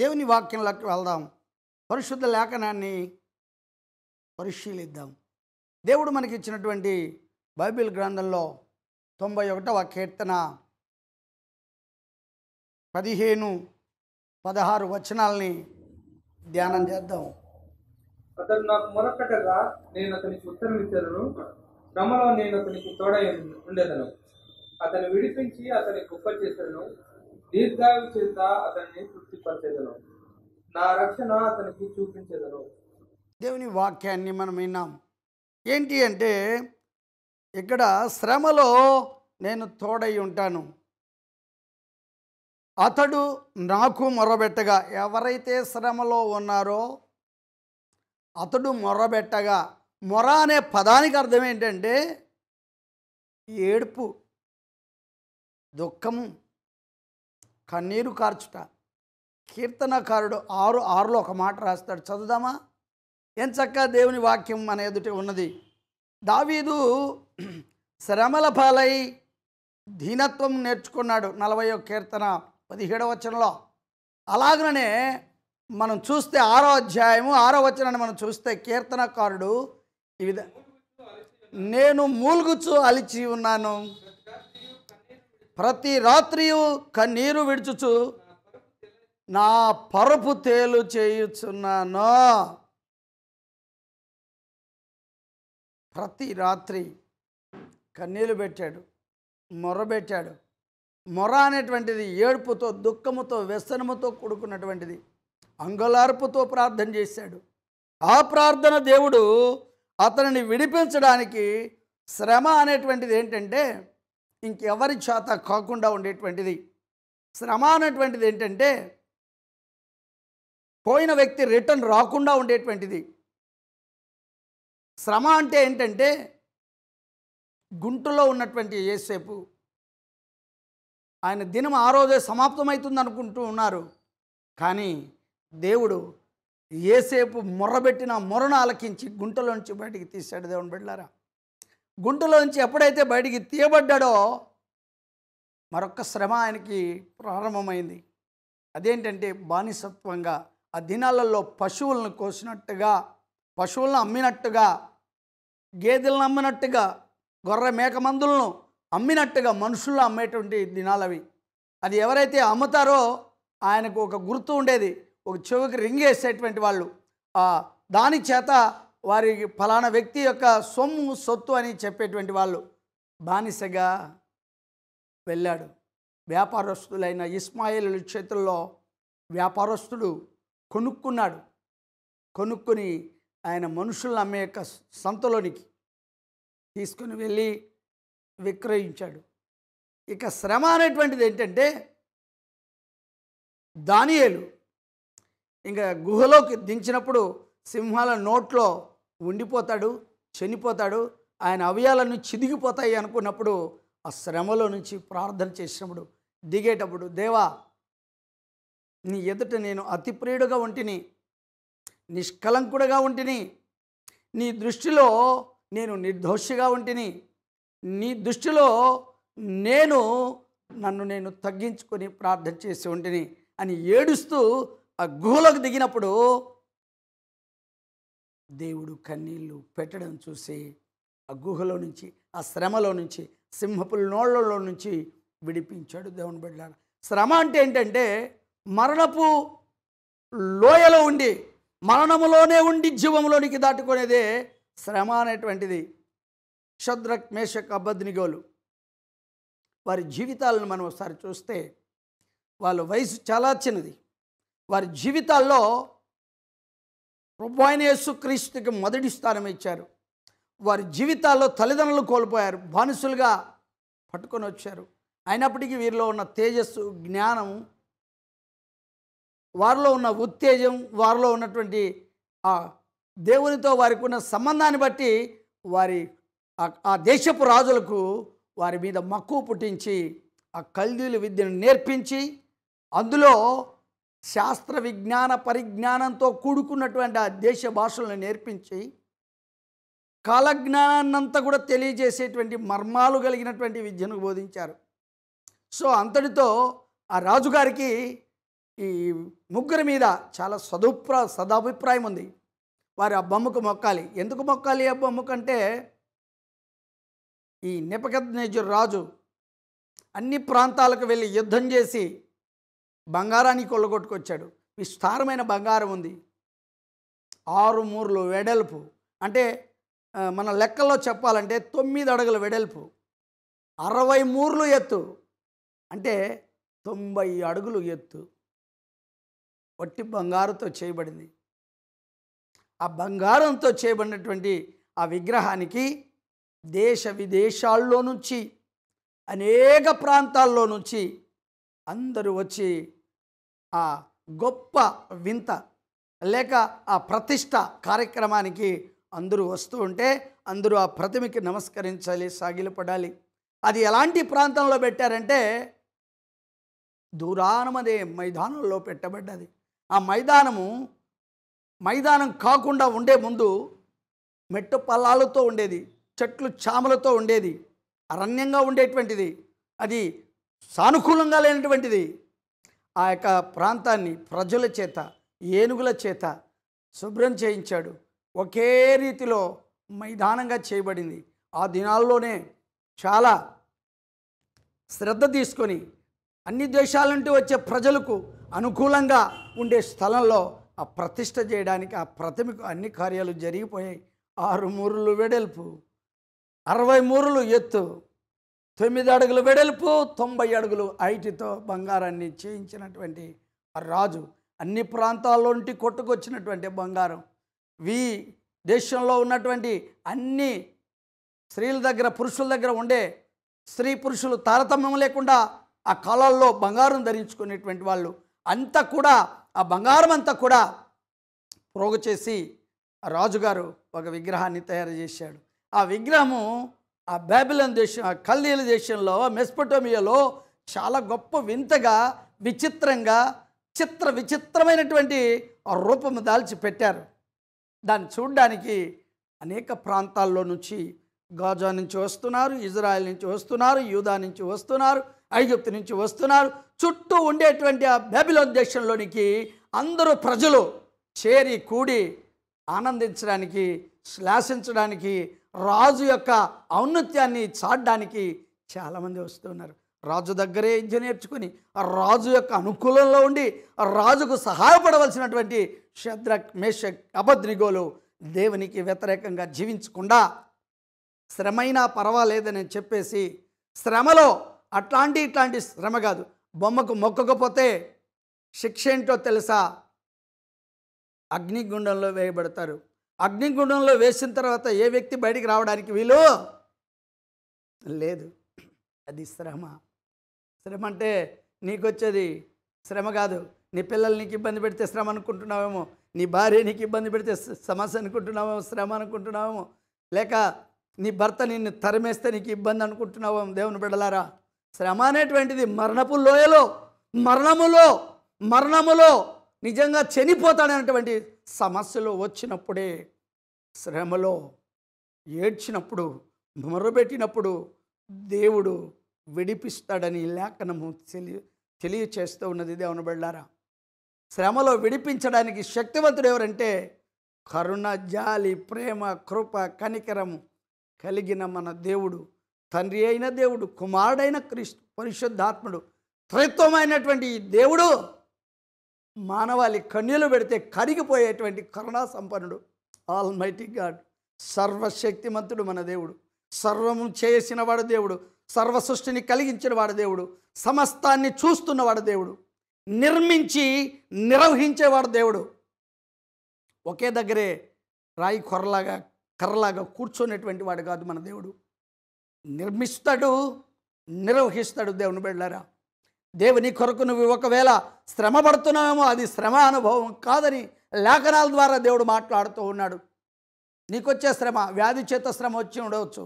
దేవుని వాక్యంలోకి వెళ్దాం పరిశుద్ధ లేఖనాన్ని పరిశీలిద్దాం దేవుడు మనకి ఇచ్చినటువంటి బైబిల్ గ్రంథంలో తొంభై ఒకటవ కీర్తన పదిహేను పదహారు వచనాలని ధ్యానం చేద్దాం అతను నాకు మొరకటగా నేను అతనికి ఉత్తరం ఇచ్చాను శ్రమలో నేను అతనికి తోడై ఉండేదను అతను విడిపించి అతనికి గొప్ప చేశాను దీర్ఘాయు చేత అతన్ని తృప్తిపరచేదను నా రక్షణ అతనికి చూపించేదను దేవుని వాక్యాన్ని మనం విన్నాం ఏంటి అంటే ఇక్కడ శ్రమలో నేను తోడై ఉంటాను అతడు నాకు మొరబెట్టగా ఎవరైతే శ్రమలో ఉన్నారో అతడు మొరబెట్టగా మొర అనే పదానికి అర్థం ఏంటంటే ఏడుపు దుఃఖము కన్నీరు కార్చుట కీర్తనకారుడు ఆరు ఆరులో ఒక మాట రాస్తాడు చదువుదామా ఏం చక్క దేవుని వాక్యం మన ఎదుటి ఉన్నది దావీదు శ్రమల పాలై దీనత్వం నేర్చుకున్నాడు నలభై కీర్తన పదిహేడవ వచనంలో అలాగనే మనం చూస్తే ఆరో అధ్యాయము ఆరో వచనాన్ని మనం చూస్తే కీర్తనకారుడు ఈ విధ నేను మూలుగుచు అలిచి ఉన్నాను ప్రతి రాత్రియు కన్నీరు విడుచుచు నా పరుపు తేలు చేయుచున్నాను ప్రతి రాత్రి కన్నీరు పెట్టాడు మొర పెట్టాడు మొర అనేటువంటిది ఏడుపుతో దుఃఖముతో వ్యసనముతో కూడుకున్నటువంటిది అంగలార్పుతో ప్రార్థన చేశాడు ఆ ప్రార్థన దేవుడు అతనిని విడిపించడానికి శ్రమ అనేటువంటిది ఏంటంటే ఇంకెవరి చేత కాకుండా ఉండేటువంటిది శ్రమ అనేటువంటిది ఏంటంటే పోయిన వ్యక్తి రిటర్న్ రాకుండా ఉండేటువంటిది శ్రమ అంటే ఏంటంటే గుంటులో ఉన్నటువంటి ఏసేపు ఆయన దినం ఆ రోజే సమాప్తమవుతుంది అనుకుంటూ ఉన్నారు కానీ దేవుడు ఏసేపు మొర్రబెట్టిన మొరను ఆలకించి గుంటలోంచి బయటికి తీశాడు దేవుని బిడ్డారా గుంటులోంచి ఎప్పుడైతే బయటికి తీయబడ్డాడో మరొక శ్రమ ఆయనకి ప్రారంభమైంది అదేంటంటే బానిసత్వంగా ఆ దినాలలో పశువులను కోసినట్టుగా పశువులను అమ్మినట్టుగా గేదెలను అమ్మినట్టుగా గొర్రె మేక మందులను అమ్మినట్టుగా మనుషుల్లో అమ్మేటువంటి దినాలవి అది ఎవరైతే అమ్ముతారో ఆయనకు ఒక గుర్తు ఉండేది ఒక చెవికి రింగ్ వేసేటువంటి వాళ్ళు దాని చేత వారి ఫలానా వ్యక్తి యొక్క సొమ్ము సొత్తు అని చెప్పేటువంటి వాళ్ళు బానిసగా వెళ్ళాడు వ్యాపారస్తులైన ఇస్మాయిల్ చేతుల్లో వ్యాపారస్తుడు కొనుక్కున్నాడు కొనుక్కుని ఆయన మనుషులను అమ్మే యొక్క సంతలోనికి తీసుకుని వెళ్ళి విక్రయించాడు ఇక శ్రమ అనేటువంటిది ఏంటంటే దానియేలు ఇంకా గుహలోకి దించినప్పుడు సింహాల నోట్లో ఉండిపోతాడు చనిపోతాడు ఆయన అవయాలను చిదిగిపోతాయి అనుకున్నప్పుడు ఆ శ్రమలో నుంచి ప్రార్థన చేసినప్పుడు దిగేటప్పుడు దేవా నీ ఎదుట నేను అతి ప్రియుడుగా ఉంటిని నిష్కలంకుడుగా ఉంటిని నీ దృష్టిలో నేను నిర్దోషిగా ఉంటిని నీ దృష్టిలో నేను నన్ను నేను తగ్గించుకొని ప్రార్థన చేసి ఉంటిని అని ఏడుస్తూ ఆ గుహలోకి దిగినప్పుడు దేవుడు కన్నీళ్ళు పెట్టడం చూసి ఆ గుహలో నుంచి ఆ శ్రమలో నుంచి సింహపుల నోళ్లలో నుంచి విడిపించాడు దేవుని బిడ్డ శ్రమ అంటే ఏంటంటే మరణపు లోయలో ఉండి మరణములోనే ఉండి జీవంలోనికి దాటుకునేదే శ్రమ అనేటువంటిది క్షద్రక్ మేషక్ అబద్నిగోలు వారి జీవితాలను మనం ఒకసారి చూస్తే వాళ్ళ వయసు చాలా చిన్నది వారి జీవితాల్లో ప్రభు అయిన యేసుక్రీస్తుకి మొదటి స్థానం ఇచ్చారు వారి జీవితాల్లో తల్లిదండ్రులు కోల్పోయారు బానిసులుగా పట్టుకొని వచ్చారు అయినప్పటికీ వీరిలో ఉన్న తేజస్సు జ్ఞానం వారిలో ఉన్న ఉత్తేజం వారిలో ఉన్నటువంటి ఆ దేవునితో వారికి ఉన్న సంబంధాన్ని బట్టి వారి ఆ దేశపు రాజులకు వారి మీద మక్కువ పుట్టించి ఆ కల్దీలు విద్యను నేర్పించి అందులో శాస్త్ర విజ్ఞాన పరిజ్ఞానంతో కూడుకున్నటువంటి ఆ దేశ భాషలను నేర్పించి కాలజ్ఞానాన్నంతా కూడా తెలియజేసేటువంటి మర్మాలు కలిగినటువంటి విద్యను బోధించారు సో అంతటితో ఆ రాజుగారికి ఈ ముగ్గురి మీద చాలా సదుప్ర సదాభిప్రాయం ఉంది వారి ఆ బొమ్మకు మొక్కాలి ఎందుకు మొక్కాలి ఆ అంటే ఈ నెపకజ్నేజు రాజు అన్ని ప్రాంతాలకు వెళ్ళి యుద్ధం చేసి బంగారాన్ని కొల్లగొట్టుకొచ్చాడు విస్తారమైన బంగారం ఉంది ఆరు మూర్లు వెడల్పు అంటే మన లెక్కల్లో చెప్పాలంటే తొమ్మిది అడుగుల వెడల్పు అరవై మూర్లు ఎత్తు అంటే తొంభై అడుగులు ఎత్తు వట్టి బంగారంతో చేయబడింది ఆ బంగారంతో చేయబడినటువంటి ఆ విగ్రహానికి దేశ విదేశాల్లో నుంచి అనేక ప్రాంతాల్లో నుంచి అందరూ వచ్చి ఆ గొప్ప వింత లేక ఆ ప్రతిష్ట కార్యక్రమానికి అందరూ వస్తూ ఉంటే అందరూ ఆ ప్రతిమకి నమస్కరించాలి సాగిలపడాలి అది ఎలాంటి ప్రాంతంలో పెట్టారంటే దూరానమదే మైదానంలో పెట్టబడ్డది ఆ మైదానము మైదానం కాకుండా ఉండే ముందు మెట్టు పల్లాలతో ఉండేది చెట్లు చామలతో ఉండేది అరణ్యంగా ఉండేటువంటిది అది సానుకూలంగా లేనటువంటిది ఆ యొక్క ప్రాంతాన్ని ప్రజల చేత ఏనుగుల చేత శుభ్రం చేయించాడు ఒకే రీతిలో మైదానంగా చేయబడింది ఆ దినాల్లోనే చాలా శ్రద్ధ తీసుకొని అన్ని దేశాల నుండి వచ్చే ప్రజలకు అనుకూలంగా ఉండే స్థలంలో ఆ ప్రతిష్ట చేయడానికి ఆ ప్రతిమకు అన్ని కార్యాలు జరిగిపోయాయి ఆరు మూరలు వెడల్పు అరవై మూరలు ఎత్తు తొమ్మిది అడుగులు వెడల్పు తొంభై అడుగులు ఐటితో బంగారాన్ని చేయించినటువంటి రాజు అన్ని ప్రాంతాల్లోంటి కొట్టుకొచ్చినటువంటి బంగారం వీ దేశంలో ఉన్నటువంటి అన్ని స్త్రీల దగ్గర పురుషుల దగ్గర ఉండే స్త్రీ పురుషులు తారతమ్యం లేకుండా ఆ కాలాల్లో బంగారం ధరించుకునేటువంటి వాళ్ళు అంతా కూడా ఆ బంగారం అంతా కూడా పోగు చేసి రాజుగారు ఒక విగ్రహాన్ని తయారు చేశాడు ఆ విగ్రహము ఆ బైబిలన్ దేశం ఆ కల్దీల దేశంలో మెస్పటోమియాలో చాలా గొప్ప వింతగా విచిత్రంగా చిత్ర విచిత్రమైనటువంటి రూపము దాల్చి పెట్టారు దాన్ని చూడడానికి అనేక ప్రాంతాల్లో నుంచి గాజా నుంచి వస్తున్నారు ఇజ్రాయెల్ నుంచి వస్తున్నారు యూదా నుంచి వస్తున్నారు ఐగుప్తు నుంచి వస్తున్నారు చుట్టూ ఉండేటువంటి ఆ బెబిలోన్ దేశంలోనికి అందరూ ప్రజలు చేరి కూడి ఆనందించడానికి శ్లాసించడానికి రాజు యొక్క ఔన్నత్యాన్ని చాడడానికి చాలామంది వస్తున్నారు రాజు దగ్గరే విద్య నేర్చుకుని రాజు యొక్క అనుకూలంలో ఉండి రాజుకు సహాయపడవలసినటువంటి శద్రక్ మేషక్ అభద్రిగోలు దేవునికి వ్యతిరేకంగా జీవించకుండా శ్రమైనా పర్వాలేదని చెప్పేసి శ్రమలో అట్లాంటి ఇట్లాంటి శ్రమ కాదు బొమ్మకు మొక్కకపోతే శిక్ష ఏంటో తెలుసా అగ్నిగుండంలో వేయబడతారు అగ్నిగుండంలో వేసిన తర్వాత ఏ వ్యక్తి బయటికి రావడానికి వీలు లేదు అది శ్రమ శ్రమ అంటే నీకు వచ్చేది శ్రమ కాదు నీ పిల్లలు నీకు ఇబ్బంది పెడితే శ్రమ అనుకుంటున్నావేమో నీ భార్య నీకు ఇబ్బంది పెడితే సమస్య అనుకుంటున్నావేమో శ్రమ అనుకుంటున్నావేమో లేక నీ భర్త నిన్ను తరిమేస్తే నీకు ఇబ్బంది అనుకుంటున్నావేమో దేవుని బిడలారా శ్రమ అనేటువంటిది మరణపు లోయలో మరణములో మరణములో నిజంగా చనిపోతాడనేటువంటి సమస్యలు వచ్చినప్పుడే శ్రమలో ఏడ్చినప్పుడు మొరబెట్టినప్పుడు దేవుడు విడిపిస్తాడని లేఖనము తెలియ తెలియచేస్తూ ఉన్నది దేవుని బెళ్ళారా శ్రమలో విడిపించడానికి శక్తివంతుడు ఎవరంటే కరుణ జాలి ప్రేమ కృప కనికరము కలిగిన మన దేవుడు తండ్రి అయిన దేవుడు కుమారుడైన క్రీస్తు పరిశుద్ధాత్ముడు త్రిత్వమైనటువంటి దేవుడు మానవాళి కన్యలు పెడితే కరిగిపోయేటువంటి కరుణా సంపన్నుడు మైటీ గాడ్ సర్వశక్తిమంతుడు మన దేవుడు సర్వము చేసిన వాడు దేవుడు సర్వ సృష్టిని కలిగించిన వాడు దేవుడు సమస్తాన్ని చూస్తున్నవాడు దేవుడు నిర్మించి నిర్వహించేవాడు దేవుడు ఒకే దగ్గరే రాయి కొరలాగా కర్రలాగా కూర్చునేటువంటి వాడు కాదు మన దేవుడు నిర్మిస్తాడు నిర్వహిస్తాడు దేవుని బిడ్డారా దేవుని కొరకు నువ్వు ఒకవేళ శ్రమ పడుతున్నావేమో అది శ్రమ అనుభవం కాదని లేఖనాల ద్వారా దేవుడు మాట్లాడుతూ ఉన్నాడు నీకొచ్చే శ్రమ వ్యాధి చేత శ్రమ వచ్చి ఉండవచ్చు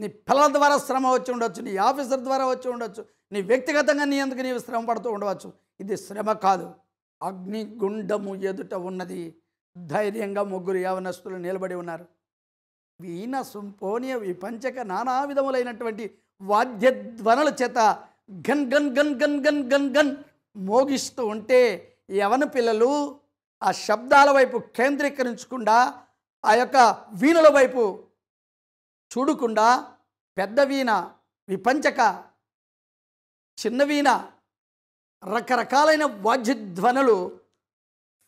నీ పిల్లల ద్వారా శ్రమ వచ్చి ఉండొచ్చు నీ ఆఫీసర్ ద్వారా వచ్చి ఉండొచ్చు నీ వ్యక్తిగతంగా నీ ఎందుకు నీవు శ్రమ పడుతూ ఉండవచ్చు ఇది శ్రమ కాదు అగ్నిగుండము ఎదుట ఉన్నది ధైర్యంగా ముగ్గురు యావనస్తులు నిలబడి ఉన్నారు వీణ సుంపోనియ విపంచక నానా విధములైనటువంటి వాద్యధ్వనుల చేత గన్ గన్ గన్ గన్ గన్ గన్ గన్ మోగిస్తూ ఉంటే యవన పిల్లలు ఆ శబ్దాల వైపు కేంద్రీకరించకుండా ఆ యొక్క వీణల వైపు చూడకుండా పెద్ద వీణ విపంచక చిన్న వీణ రకరకాలైన వాద్యధ్వనులు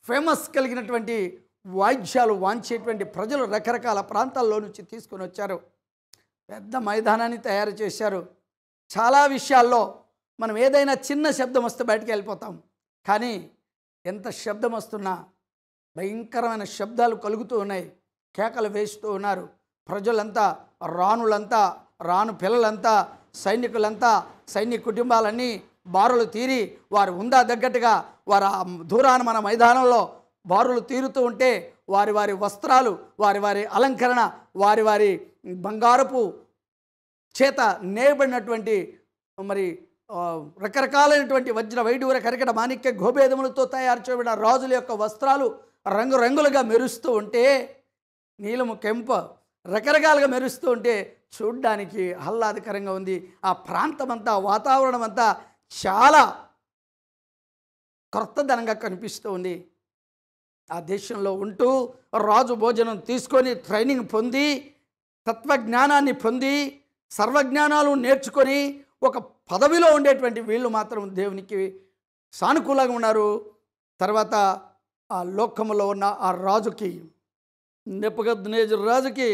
ఫేమస్ కలిగినటువంటి వాయిద్యాలు వాంచేటువంటి ప్రజలు రకరకాల ప్రాంతాల్లో నుంచి తీసుకొని వచ్చారు పెద్ద మైదానాన్ని తయారు చేశారు చాలా విషయాల్లో మనం ఏదైనా చిన్న శబ్దం వస్తే బయటకు వెళ్ళిపోతాం కానీ ఎంత శబ్దం వస్తున్నా భయంకరమైన శబ్దాలు కలుగుతూ ఉన్నాయి కేకలు వేస్తూ ఉన్నారు ప్రజలంతా రాణులంతా రాను పిల్లలంతా సైనికులంతా సైనిక కుటుంబాలన్నీ బారులు తీరి వారు ఉందా తగ్గట్టుగా వారు దూరాన మన మైదానంలో బారులు తీరుతూ ఉంటే వారి వారి వస్త్రాలు వారి వారి అలంకరణ వారి వారి బంగారపు చేత నేయబడినటువంటి మరి రకరకాలైనటువంటి వజ్ర వైడూర కరికట మాణిక్య గోభేదములతో తయారు చేయబడిన రాజుల యొక్క వస్త్రాలు రంగురంగులుగా మెరుస్తూ ఉంటే నీలము కెంప రకరకాలుగా మెరుస్తూ ఉంటే చూడ్డానికి ఆహ్లాదకరంగా ఉంది ఆ ప్రాంతం అంతా వాతావరణం అంతా చాలా క్రొత్తదనంగా కనిపిస్తూ ఉంది ఆ దేశంలో ఉంటూ రాజు భోజనం తీసుకొని ట్రైనింగ్ పొంది తత్వజ్ఞానాన్ని పొంది సర్వజ్ఞానాలు నేర్చుకొని ఒక పదవిలో ఉండేటువంటి వీళ్ళు మాత్రం దేవునికి సానుకూలంగా ఉన్నారు తర్వాత ఆ లోకంలో ఉన్న ఆ రాజుకి నెప్పగద్నేజు రాజుకి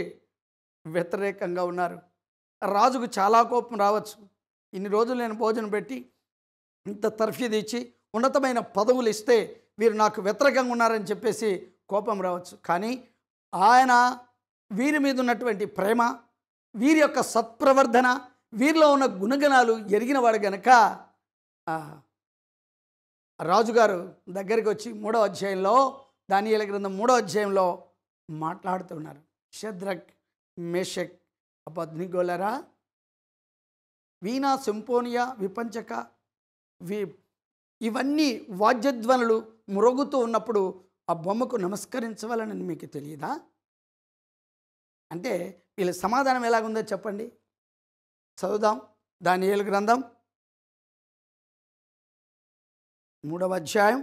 వ్యతిరేకంగా ఉన్నారు రాజుకు చాలా కోపం రావచ్చు ఇన్ని రోజులు నేను భోజనం పెట్టి ఇంత తర్ఫీది ఇచ్చి ఉన్నతమైన పదవులు ఇస్తే వీరు నాకు వ్యతిరేకంగా ఉన్నారని చెప్పేసి కోపం రావచ్చు కానీ ఆయన వీరి మీద ఉన్నటువంటి ప్రేమ వీరి యొక్క సత్ప్రవర్ధన వీరిలో ఉన్న గుణగణాలు ఎరిగిన వాడు గనక రాజుగారు దగ్గరికి వచ్చి మూడో అధ్యాయంలో దానియల గ్రంథం మూడో అధ్యాయంలో మాట్లాడుతున్నారు షద్రక్ మేషక్ అపద్నిగోలరా వీణా సింపోనియా విపంచక వి ఇవన్నీ వాద్యధ్వనులు మురుగుతూ ఉన్నప్పుడు ఆ బొమ్మకు నమస్కరించవాలని మీకు తెలియదా అంటే వీళ్ళ సమాధానం ఎలాగుందో చెప్పండి చదువుదాం దాని ఏలు గ్రంథం మూడవ అధ్యాయం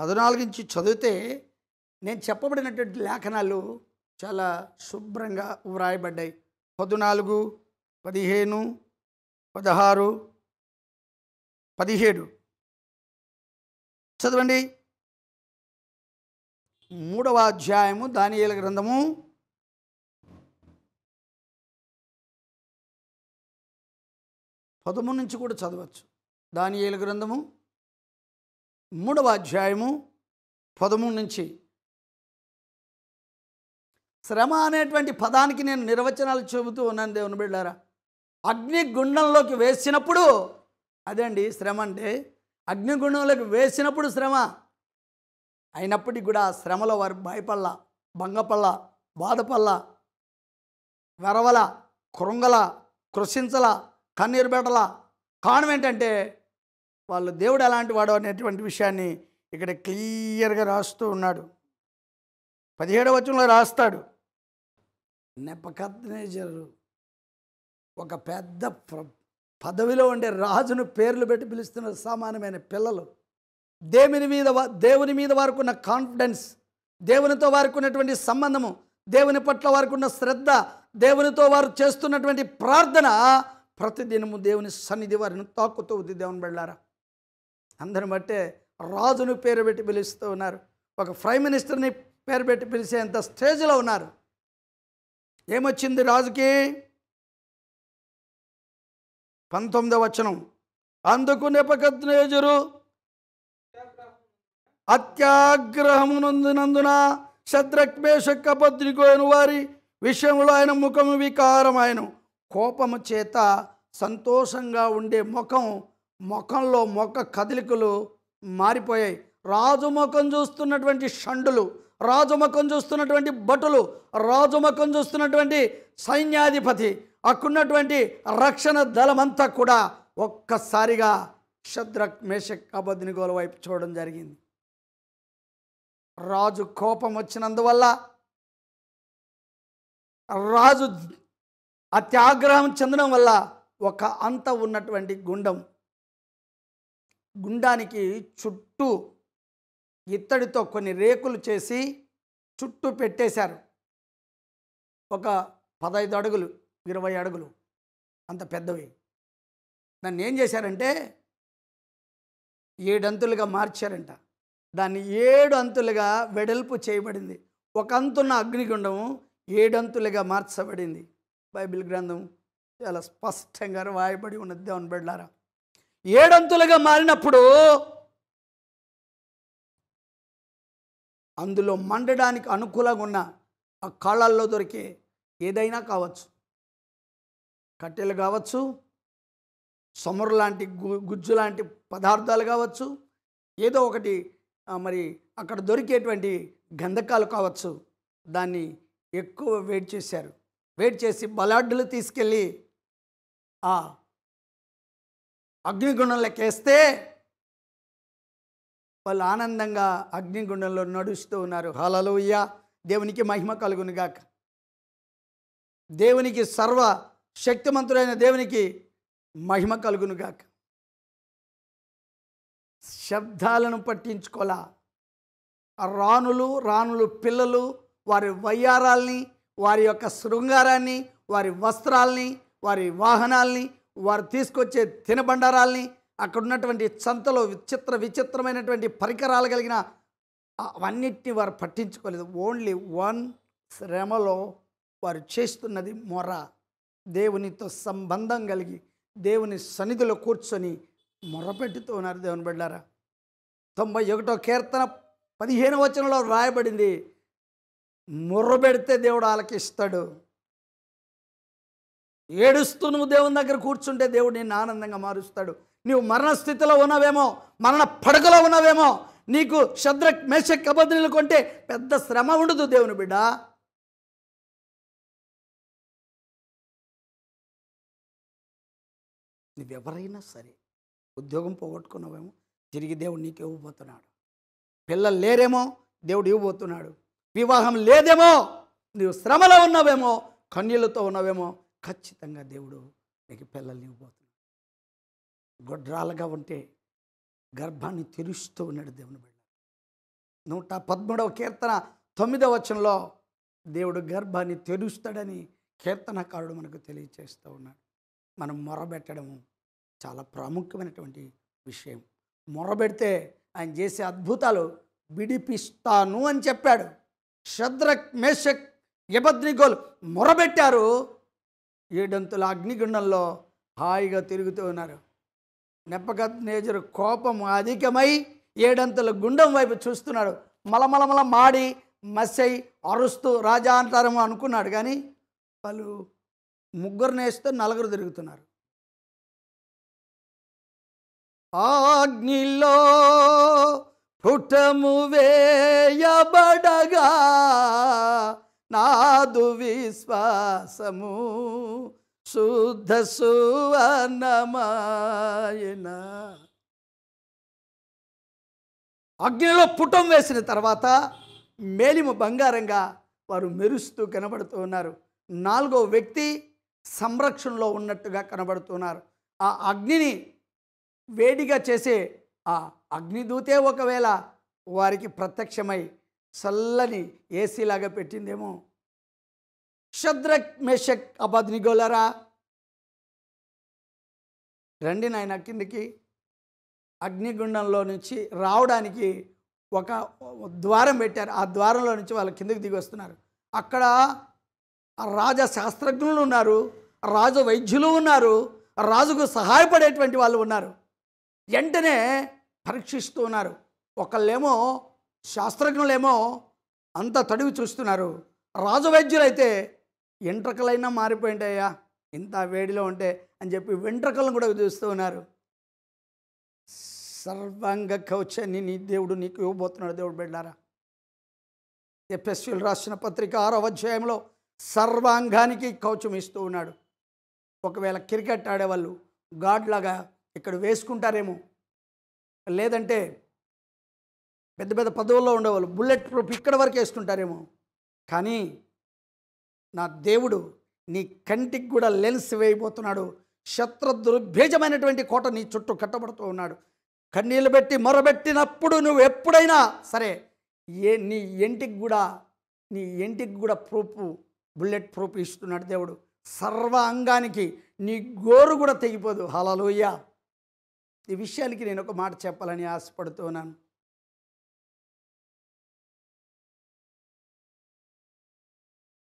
పద్నాలుగు నుంచి చదివితే నేను చెప్పబడినటువంటి లేఖనాలు చాలా శుభ్రంగా వ్రాయబడ్డాయి పద్నాలుగు పదిహేను పదహారు పదిహేడు చదవండి మూడవ అధ్యాయము దానియేల గ్రంథము పదమూడు నుంచి కూడా చదవచ్చు దానియేల గ్రంథము మూడవ అధ్యాయము పదమూడు నుంచి శ్రమ అనేటువంటి పదానికి నేను నిర్వచనాలు చెబుతూ ఉన్నాను దేవుని బిళ్ళారా అగ్నిగుండంలోకి వేసినప్పుడు అదే అండి శ్రమ అంటే అగ్నిగుణంలోకి వేసినప్పుడు శ్రమ అయినప్పటికీ కూడా శ్రమలో వారు భయపడలా భంగపల్ల బాధపల్ల వెరవల కృంగల కృషించల కన్నీరు పెట్టల కారణం ఏంటంటే వాళ్ళు దేవుడు ఎలాంటి వాడు అనేటువంటి విషయాన్ని ఇక్కడ క్లియర్గా రాస్తూ ఉన్నాడు పదిహేడవ వచనంలో రాస్తాడు నెపకత్నేజరు ఒక పెద్ద పదవిలో ఉండే రాజును పేర్లు పెట్టి పిలుస్తున్న సామాన్యమైన పిల్లలు దేవుని మీద దేవుని మీద వారికి ఉన్న కాన్ఫిడెన్స్ దేవునితో వారికి ఉన్నటువంటి సంబంధము దేవుని పట్ల వారికి ఉన్న శ్రద్ధ దేవునితో వారు చేస్తున్నటువంటి ప్రార్థన ప్రతిదినము దేవుని సన్నిధి వారిని తాక్కుతూ ఉంది దేవుని వెళ్ళారా అందరిని బట్టే రాజును పేరు పెట్టి పిలుస్తూ ఉన్నారు ఒక ప్రైమ్ మినిస్టర్ని పేరు పెట్టి పిలిచేంత స్టేజ్లో ఉన్నారు ఏమొచ్చింది రాజుకి పంతొమ్మిదవ వచనం అందుకు నెపకత్నేజరు అత్యాగ్రహమునందునందున శత్రక్మేషక్క పత్రికోను వారి విషయంలో ఆయన ముఖం వికారమాయను కోపము చేత సంతోషంగా ఉండే ముఖం ముఖంలో మొక్క కదలికలు మారిపోయాయి రాజు ముఖం చూస్తున్నటువంటి షండులు రాజముఖం చూస్తున్నటువంటి భటులు రాజుముఖం చూస్తున్నటువంటి సైన్యాధిపతి అక్కడున్నటువంటి రక్షణ దళమంతా కూడా ఒక్కసారిగా క్షద్రక్ మేషక్ అబద్నిగోల వైపు చూడడం జరిగింది రాజు కోపం వచ్చినందువల్ల రాజు అత్యాగ్రహం చెందడం వల్ల ఒక అంత ఉన్నటువంటి గుండం గుండానికి చుట్టూ ఇత్తడితో కొన్ని రేకులు చేసి చుట్టూ పెట్టేశారు ఒక పదహైదు అడుగులు ఇరవై అడుగులు అంత పెద్దవి దాన్ని ఏం చేశారంటే ఏడంతులుగా మార్చారంట దాన్ని ఏడు అంతులుగా వెడల్పు చేయబడింది ఒక అంతున్న అగ్నిగుండము ఏడంతులుగా మార్చబడింది బైబిల్ గ్రంథం చాలా స్పష్టంగా రాయబడి ఉన్నది దేవుని బెడ్లారా ఏడంతులుగా మారినప్పుడు అందులో మండడానికి అనుకూలంగా ఉన్న ఆ కాళ్ళల్లో దొరికే ఏదైనా కావచ్చు కట్టెలు కావచ్చు సొమరు లాంటి గుజ్జు లాంటి పదార్థాలు కావచ్చు ఏదో ఒకటి మరి అక్కడ దొరికేటువంటి గంధకాలు కావచ్చు దాన్ని ఎక్కువ వెయిట్ చేశారు వెయిట్ చేసి బలాడ్డులు తీసుకెళ్ళి ఆ అగ్నిగుణంలోకి వేస్తే వాళ్ళు ఆనందంగా అగ్నిగుండంలో నడుస్తూ ఉన్నారు హలలోయ దేవునికి మహిమ కలుగునుగాక దేవునికి సర్వ శక్తిమంతుడైన దేవునికి మహిమ కలుగునుగాక శబ్దాలను పట్టించుకోలా రాణులు రాణులు పిల్లలు వారి వయ్యారాల్ని వారి యొక్క శృంగారాన్ని వారి వస్త్రాల్ని వారి వాహనాల్ని వారు తీసుకొచ్చే తినబండారాల్ని అక్కడ ఉన్నటువంటి చంతలో విచిత్ర విచిత్రమైనటువంటి పరికరాలు కలిగిన అవన్నిటిని వారు పట్టించుకోలేదు ఓన్లీ వన్ శ్రమలో వారు చేస్తున్నది మొర దేవునితో సంబంధం కలిగి దేవుని సన్నిధిలో కూర్చొని మొరపెట్టుతూ ఉన్నారు దేవుని బిడ్డారా తొంభై ఒకటో కీర్తన పదిహేను వచనంలో రాయబడింది మొర్రబెడితే దేవుడు ఆలకిస్తాడు ఏడుస్తూ నువ్వు దేవుని దగ్గర కూర్చుంటే దేవుడు నిన్ను ఆనందంగా మారుస్తాడు నీవు మరణ స్థితిలో మరణ పడకలో ఉన్నవేమో నీకు శద్ర మేష కబద్రీలు కొంటే పెద్ద శ్రమ ఉండదు దేవుని బిడ్డ నువ్వెవరైనా సరే ఉద్యోగం పోగొట్టుకున్నావేమో తిరిగి దేవుడు నీకు ఇవ్వబోతున్నాడు పిల్లలు లేరేమో దేవుడు ఇవ్వబోతున్నాడు వివాహం లేదేమో నువ్వు శ్రమలో ఉన్నావేమో కన్యలతో ఉన్నవేమో ఖచ్చితంగా దేవుడు నీకు పిల్లల్ని ఇవ్వబోతున్నాడు గొడ్రాలుగా ఉంటే గర్భాన్ని తెరుస్తూ ఉన్నాడు దేవుని బిడ్డ నూట పదమూడవ కీర్తన తొమ్మిదవ వచనంలో దేవుడు గర్భాన్ని తెరుస్తాడని కీర్తనకారుడు మనకు తెలియచేస్తూ ఉన్నాడు మనం మొరబెట్టడము చాలా ప్రాముఖ్యమైనటువంటి విషయం మొరబెడితే ఆయన చేసే అద్భుతాలు విడిపిస్తాను అని చెప్పాడు శద్రక్ మేషక్ యబద్నిగోలు మొరబెట్టారు ఏడంతుల అగ్నిగుండంలో హాయిగా తిరుగుతూ ఉన్నారు నెప్పకత్నేజరు కోపం అధికమై ఏడంతల గుండం వైపు చూస్తున్నాడు మలమలమల మాడి మస్సై అరుస్తూ రాజా అంటారేమో అనుకున్నాడు కానీ వాళ్ళు ముగ్గురు నేస్తే నలుగురు తిరుగుతున్నారు ఆగ్నిలో పుటము వేయబడగా నాదు విశ్వాసము శుద్ధ సువర్ణమాయ అగ్నిలో పుటం వేసిన తర్వాత మేలిమ బంగారంగా వారు మెరుస్తూ కనబడుతూ ఉన్నారు నాలుగో వ్యక్తి సంరక్షణలో ఉన్నట్టుగా కనబడుతున్నారు ఆ అగ్నిని వేడిగా చేసే ఆ అగ్నిదూతే ఒకవేళ వారికి ప్రత్యక్షమై చల్లని ఏసీలాగా పెట్టిందేమో షద్రక్ మేషక్ అబద్నిగోలరా రండి నాయన కిందికి అగ్నిగుండంలో నుంచి రావడానికి ఒక ద్వారం పెట్టారు ఆ ద్వారంలో నుంచి వాళ్ళు కిందకి దిగి వస్తున్నారు అక్కడ రాజ శాస్త్రజ్ఞులు ఉన్నారు రాజు వైద్యులు ఉన్నారు రాజుకు సహాయపడేటువంటి వాళ్ళు ఉన్నారు వెంటనే పరీక్షిస్తూ ఉన్నారు ఒకళ్ళేమో శాస్త్రజ్ఞులేమో అంత తడివి చూస్తున్నారు రాజు వైద్యులైతే ఎంట్రకలైనా మారిపోయింటాయా ఇంత వేడిలో ఉంటే అని చెప్పి వెంట్రకలను కూడా చూస్తూ ఉన్నారు సర్వాంగ కవచాన్ని నీ దేవుడు నీకు ఇవ్వబోతున్నాడు దేవుడు బిడ్డారా ఎఫ్ఎస్యులు రాసిన పత్రిక ఆరో అధ్యాయంలో సర్వాంగానికి కౌచం ఇస్తూ ఉన్నాడు ఒకవేళ క్రికెట్ ఆడేవాళ్ళు గాడ్లాగా ఇక్కడ వేసుకుంటారేమో లేదంటే పెద్ద పెద్ద పదవుల్లో ఉండేవాళ్ళు బుల్లెట్ ప్రూఫ్ ఇక్కడ వరకు వేసుకుంటారేమో కానీ నా దేవుడు నీ కంటికి కూడా లెన్స్ వేయబోతున్నాడు దుర్భేజమైనటువంటి కోట నీ చుట్టూ కట్టబడుతూ ఉన్నాడు కన్నీళ్ళు పెట్టి మొరబెట్టినప్పుడు నువ్వు ఎప్పుడైనా సరే ఏ నీ ఇంటికి కూడా నీ ఇంటికి కూడా ప్రూఫ్ బుల్లెట్ ప్రూఫ్ ఇస్తున్నాడు దేవుడు సర్వ అంగానికి నీ గోరు కూడా తెగిపోదు హలలోయ ఈ విషయానికి నేను ఒక మాట చెప్పాలని ఆశపడుతున్నాను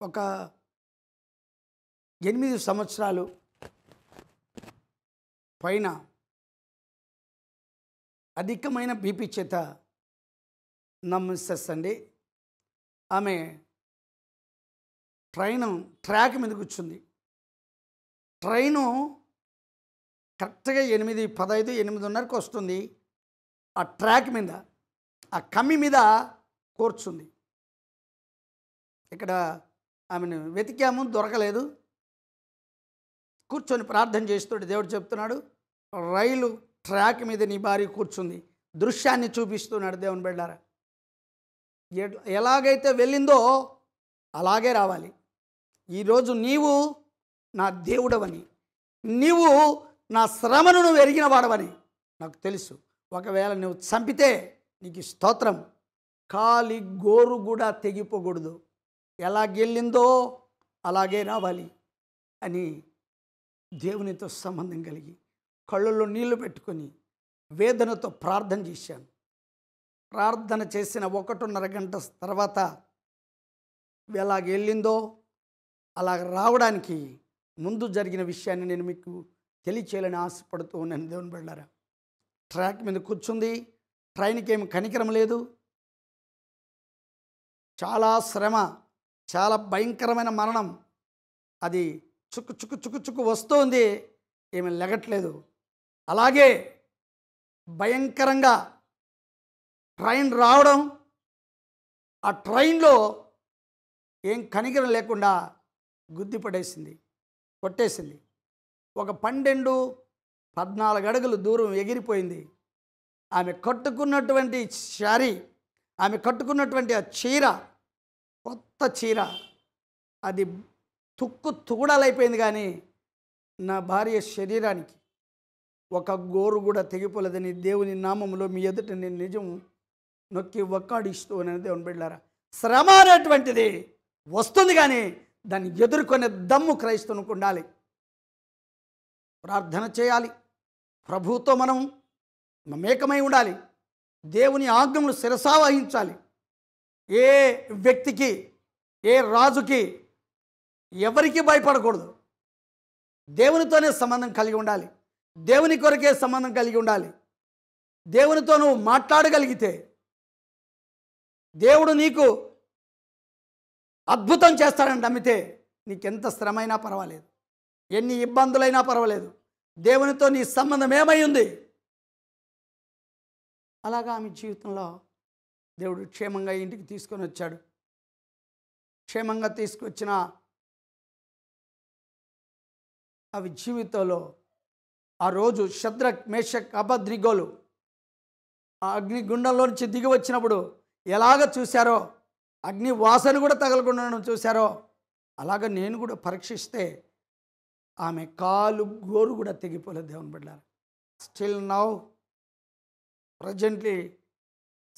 ఒక ఎనిమిది సంవత్సరాలు పైన అధికమైన బీపీ చేత అండి ఆమె ట్రైన్ ట్రాక్ మీద కూర్చుంది ట్రైను కరెక్ట్గా ఎనిమిది పదహైదు ఎనిమిదిన్నరకు వస్తుంది ఆ ట్రాక్ మీద ఆ కమ్మి మీద కూర్చుంది ఇక్కడ ఆమెను వెతికాము దొరకలేదు కూర్చొని ప్రార్థన చేస్తుంటే దేవుడు చెప్తున్నాడు రైలు ట్రాక్ మీద నీ భార్య కూర్చుంది దృశ్యాన్ని చూపిస్తున్నాడు దేవుని బిడ్డారా ఎలాగైతే వెళ్ళిందో అలాగే రావాలి ఈరోజు నీవు నా దేవుడవని నీవు నా శ్రమను నువ్వు ఎరిగిన వాడవని నాకు తెలుసు ఒకవేళ నువ్వు చంపితే నీకు స్తోత్రం కాలి గోరు కూడా తెగిపోకూడదు ఎలాగెళ్ళిందో అలాగే రావాలి అని దేవునితో సంబంధం కలిగి కళ్ళల్లో నీళ్లు పెట్టుకొని వేదనతో ప్రార్థన చేశాను ప్రార్థన చేసిన ఒకటిన్నర గంట తర్వాత ఎలాగ వెళ్ళిందో అలా రావడానికి ముందు జరిగిన విషయాన్ని నేను మీకు తెలియచేయాలని ఆశపడుతూ ఉన్నాను దేవుని వెళ్ళారా ట్రాక్ మీద కూర్చుంది ట్రైన్కి ఏమి కనికరం లేదు చాలా శ్రమ చాలా భయంకరమైన మరణం అది చుక్కు చుక్కు చుక్కు చుక్కు వస్తోంది ఏమి లెగట్లేదు అలాగే భయంకరంగా ట్రైన్ రావడం ఆ ట్రైన్లో ఏం కనికరం లేకుండా గుద్ది పడేసింది కొట్టేసింది ఒక పన్నెండు పద్నాలుగు అడుగులు దూరం ఎగిరిపోయింది ఆమె కట్టుకున్నటువంటి శారీ ఆమె కట్టుకున్నటువంటి ఆ చీర కొత్త చీర అది తుక్కు తుగుడాలైపోయింది కానీ నా భార్య శరీరానికి ఒక గోరు కూడా తెగిపోలేదని దేవుని నామంలో మీ ఎదుట నేను నిజం నొక్కి ఒక్కాడిస్తూ అనేది దేవుని బిడ్డారా శ్రమ అనేటువంటిది వస్తుంది కానీ దాన్ని ఎదుర్కొనే దమ్ము క్రైస్తవునికి ఉండాలి ప్రార్థన చేయాలి ప్రభుతో మనం మమేకమై ఉండాలి దేవుని ఆజ్ఞలు శిరసావహించాలి ఏ వ్యక్తికి ఏ రాజుకి ఎవరికీ భయపడకూడదు దేవునితోనే సంబంధం కలిగి ఉండాలి దేవుని కొరకే సంబంధం కలిగి ఉండాలి దేవునితో నువ్వు మాట్లాడగలిగితే దేవుడు నీకు అద్భుతం చేస్తాడని నమ్మితే నీకెంత శ్రమైనా పర్వాలేదు ఎన్ని ఇబ్బందులైనా పర్వాలేదు దేవునితో నీ సంబంధం ఏమై ఉంది అలాగా ఆమె జీవితంలో దేవుడు క్షేమంగా ఇంటికి తీసుకొని వచ్చాడు క్షేమంగా తీసుకొచ్చిన అవి జీవితంలో ఆ రోజు శద్రక్ మేషక్ అభద్రిగోలు ఆ అగ్నిగుండంలో నుంచి దిగి వచ్చినప్పుడు ఎలాగ చూశారో అగ్ని వాసన కూడా తగలకుండా చూశారో అలాగ నేను కూడా పరీక్షిస్తే ఆమె కాలు గోరు కూడా తెగిపోలేదు దేవుని బిడ్డారు still now presently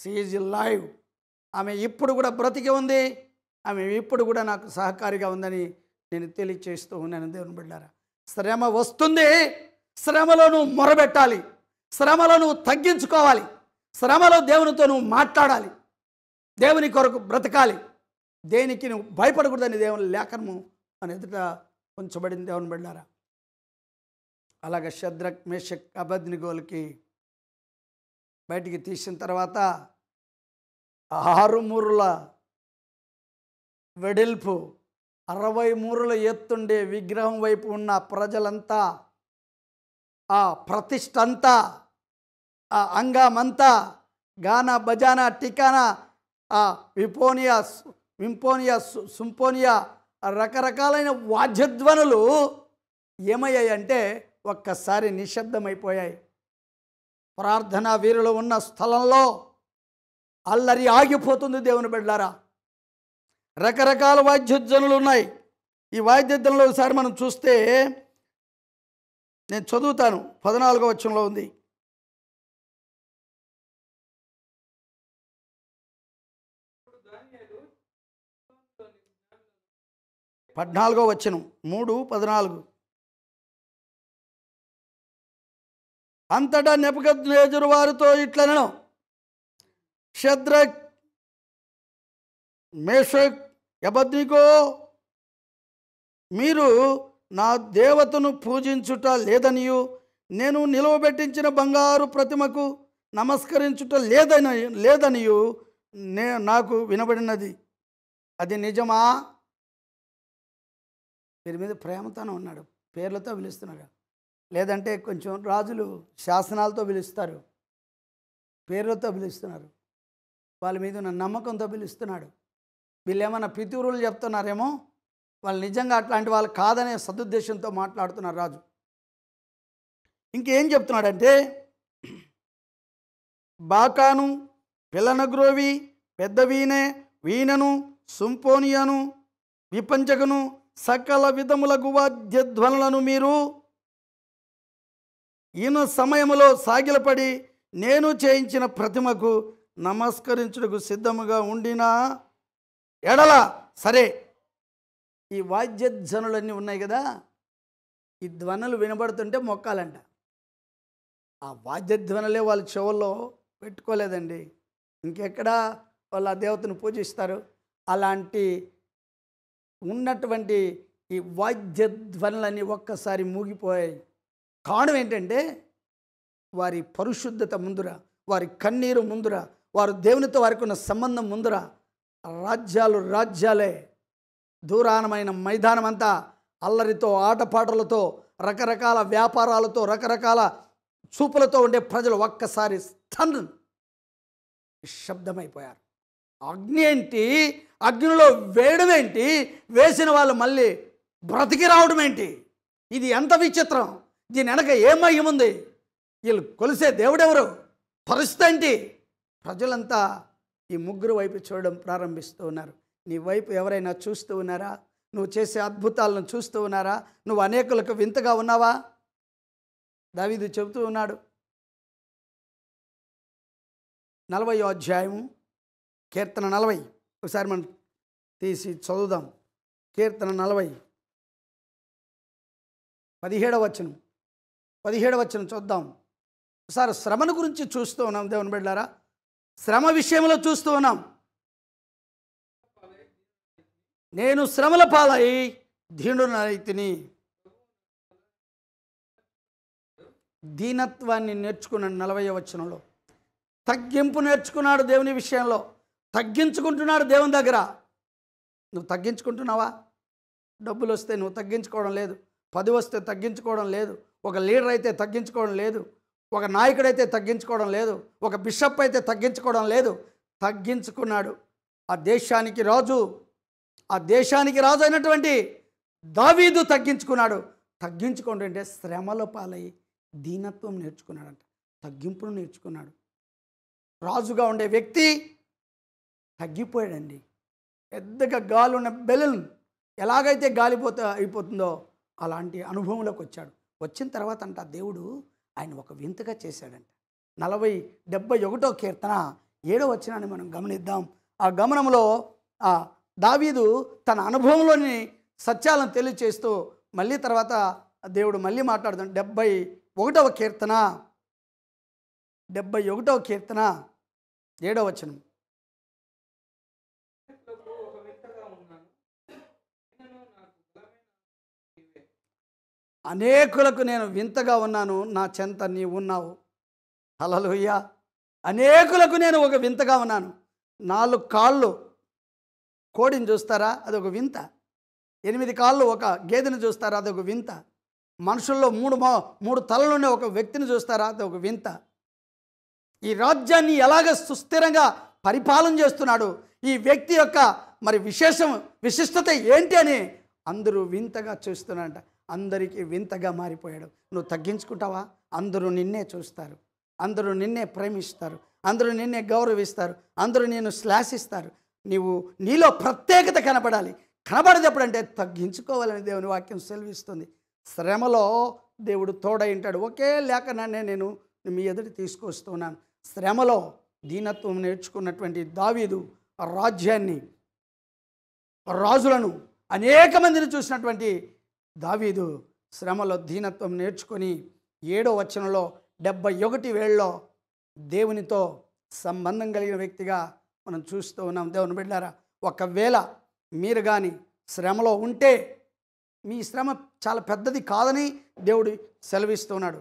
she's live ఆమె ఇప్పుడు కూడా బ్రతికి ఉంది ఆమె ఇప్పుడు కూడా నాకు సహకారిగా ఉందని నేను తెలియచేస్తూ ఉన్నాను దేవుని బిడ్డారా శ్రమ వస్తుంది శ్రమలో నువ్వు మొరబెట్టాలి శ్రమలో నువ్వు తగ్గించుకోవాలి శ్రమలో దేవునితో నువ్వు మాట్లాడాలి దేవుని కొరకు బ్రతకాలి దేనికి నువ్వు భయపడకూడదని దేవుని లేఖనము అని ఎదుట ఉంచబడింది దేవుని బిళ్ళారా అలాగే శద్రక్ మేషక్ అబద్నిగోలకి బయటికి తీసిన తర్వాత ఆరుమూరుల వెడల్పు అరవై మూరుల ఎత్తుండే విగ్రహం వైపు ఉన్న ప్రజలంతా ఆ ప్రతిష్ట అంతా ఆ అంగామంతా గానా బజానా టికానా ఆ విపోనియా వింపోనియా సుంపోనియా రకరకాలైన వాద్యధ్వనులు ఏమయ్యాయంటే ఒక్కసారి నిశ్శబ్దమైపోయాయి ప్రార్థనా వీరులు ఉన్న స్థలంలో అల్లరి ఆగిపోతుంది దేవుని బిడ్డారా రకరకాల వాద్యోజ్జనులు ఉన్నాయి ఈ వాయిద్యంలో ఒకసారి మనం చూస్తే నేను చదువుతాను పద్నాలుగో వచ్చంలో ఉంది పద్నాలుగో వచ్చనం మూడు పద్నాలుగు అంతటా నేజురు వారితో ఇట్లనను శద్రక్ మేషక్ యబద్నికో మీరు నా దేవతను పూజించుట లేదనియు నేను నిలువబెట్టించిన బంగారు ప్రతిమకు నమస్కరించుట లేదని లేదనియు నే నాకు వినబడినది అది నిజమా మీరు మీద ప్రేమతోనే ఉన్నాడు పేర్లతో పిలుస్తున్నాడు లేదంటే కొంచెం రాజులు శాసనాలతో పిలుస్తారు పేర్లతో పిలుస్తున్నారు వాళ్ళ మీద ఉన్న నమ్మకంతో పిలుస్తున్నాడు వీళ్ళు ఏమైనా పితూరులు చెప్తున్నారేమో వాళ్ళు నిజంగా అట్లాంటి వాళ్ళు కాదనే సదుద్దేశంతో మాట్లాడుతున్నారు రాజు ఇంకేం చెప్తున్నాడంటే బాకాను పిల్లనగ్రోవి పెద్ద వీణె వీణను సుంపోనియను విపంచకును సకల విధముల గువాధ్యధ్వనులను మీరు ఈయన సమయంలో సాగిలపడి నేను చేయించిన ప్రతిమకు నమస్కరించుటకు సిద్ధముగా ఉండినా ఎడల సరే ఈ వాద్యధ్వనులన్నీ ఉన్నాయి కదా ఈ ధ్వనులు వినబడుతుంటే మొక్కాలంట ఆ వాద్యధ్వనులే వాళ్ళ చెవుల్లో పెట్టుకోలేదండి ఇంకెక్కడా వాళ్ళు ఆ దేవతను పూజిస్తారు అలాంటి ఉన్నటువంటి ఈ వాద్యధ్వనులన్నీ ఒక్కసారి మూగిపోయాయి కారణం ఏంటంటే వారి పరిశుద్ధత ముందుర వారి కన్నీరు ముందుర వారు దేవునితో వారికి ఉన్న సంబంధం ముందుర రాజ్యాలు రాజ్యాలే దూరానమైన మైదానమంతా అల్లరితో ఆటపాటలతో రకరకాల వ్యాపారాలతో రకరకాల చూపులతో ఉండే ప్రజలు ఒక్కసారి స్థన్ నిశ్శబ్దమైపోయారు అగ్ని ఏంటి అగ్నిలో వేయడం ఏంటి వేసిన వాళ్ళు మళ్ళీ బ్రతికి రావడం ఏంటి ఇది ఎంత విచిత్రం దీని వెనక ఏమయ్యముంది వీళ్ళు కొలిసే దేవుడెవరు పరిస్థితి ఏంటి ప్రజలంతా ఈ ముగ్గురు వైపు చూడడం ప్రారంభిస్తూ ఉన్నారు నీ వైపు ఎవరైనా చూస్తూ ఉన్నారా నువ్వు చేసే అద్భుతాలను చూస్తూ ఉన్నారా నువ్వు అనేకులకు వింతగా ఉన్నావా దావీదు చెబుతూ ఉన్నాడు నలభై అధ్యాయం కీర్తన నలభై ఒకసారి మనం తీసి చదువుదాం కీర్తన నలభై పదిహేడవ వచనం పదిహేడవ వచనం చూద్దాం ఒకసారి శ్రమను గురించి చూస్తూ ఉన్నాం దేవుని బిడ్డారా శ్రమ విషయంలో చూస్తూ ఉన్నాం నేను శ్రమల పాలై రైతుని దీనత్వాన్ని నేర్చుకున్నాడు నలభై వచ్చనంలో తగ్గింపు నేర్చుకున్నాడు దేవుని విషయంలో తగ్గించుకుంటున్నాడు దేవుని దగ్గర నువ్వు తగ్గించుకుంటున్నావా డబ్బులు వస్తే నువ్వు తగ్గించుకోవడం లేదు పది వస్తే తగ్గించుకోవడం లేదు ఒక లీడర్ అయితే తగ్గించుకోవడం లేదు ఒక నాయకుడైతే తగ్గించుకోవడం లేదు ఒక బిషప్ అయితే తగ్గించుకోవడం లేదు తగ్గించుకున్నాడు ఆ దేశానికి రాజు ఆ దేశానికి రాజు అయినటువంటి దావీదు తగ్గించుకున్నాడు తగ్గించుకోండి అంటే శ్రమల పాలై దీనత్వం నేర్చుకున్నాడంట తగ్గింపును నేర్చుకున్నాడు రాజుగా ఉండే వ్యక్తి తగ్గిపోయాడండి పెద్దగా గాలి ఉన్న బెలూన్ ఎలాగైతే గాలిపోత అయిపోతుందో అలాంటి అనుభవంలోకి వచ్చాడు వచ్చిన తర్వాత అంట దేవుడు ఆయన ఒక వింతగా చేశాడంట నలభై డెబ్బై ఒకటో కీర్తన ఏడో వచ్చినాన్ని మనం గమనిద్దాం ఆ గమనంలో ఆ దావీదు తన అనుభవంలోని సత్యాలను తెలియచేస్తూ మళ్ళీ తర్వాత దేవుడు మళ్ళీ మాట్లాడుతాడు డెబ్బై ఒకటవ కీర్తన డెబ్బై ఒకటవ కీర్తన ఏడవ వచనం అనేకులకు నేను వింతగా ఉన్నాను నా చెంత నీ ఉన్నావు హలలుయ్య అనేకులకు నేను ఒక వింతగా ఉన్నాను నాలుగు కాళ్ళు కోడిని చూస్తారా అదొక వింత ఎనిమిది కాళ్ళు ఒక గేదెని చూస్తారా అదొక వింత మనుషుల్లో మూడు మూడు తలలున్న ఒక వ్యక్తిని చూస్తారా అదొక వింత ఈ రాజ్యాన్ని ఎలాగ సుస్థిరంగా పరిపాలన చేస్తున్నాడు ఈ వ్యక్తి యొక్క మరి విశేషం విశిష్టత ఏంటి అని అందరూ వింతగా చూస్తున్నారంట అందరికీ వింతగా మారిపోయాడు నువ్వు తగ్గించుకుంటావా అందరూ నిన్నే చూస్తారు అందరూ నిన్నే ప్రేమిస్తారు అందరూ నిన్నే గౌరవిస్తారు అందరూ నేను శ్లాసిస్తారు నీవు నీలో ప్రత్యేకత కనపడాలి కనబడదప్పుడు అంటే తగ్గించుకోవాలని దేవుని వాక్యం సెలవిస్తుంది శ్రమలో దేవుడు తోడైంటాడు ఒకే లేఖనాన్ని నేను మీ ఎదుటి తీసుకొస్తున్నాను శ్రమలో దీనత్వం నేర్చుకున్నటువంటి దావీదు రాజ్యాన్ని రాజులను అనేక మందిని చూసినటువంటి దావీదు శ్రమలో దీనత్వం నేర్చుకొని ఏడో వచనంలో డెబ్బై ఒకటి వేళ్ళలో దేవునితో సంబంధం కలిగిన వ్యక్తిగా మనం చూస్తూ ఉన్నాం దేవుని బిడ్డారా ఒకవేళ మీరు కానీ శ్రమలో ఉంటే మీ శ్రమ చాలా పెద్దది కాదని దేవుడు సెలవిస్తున్నాడు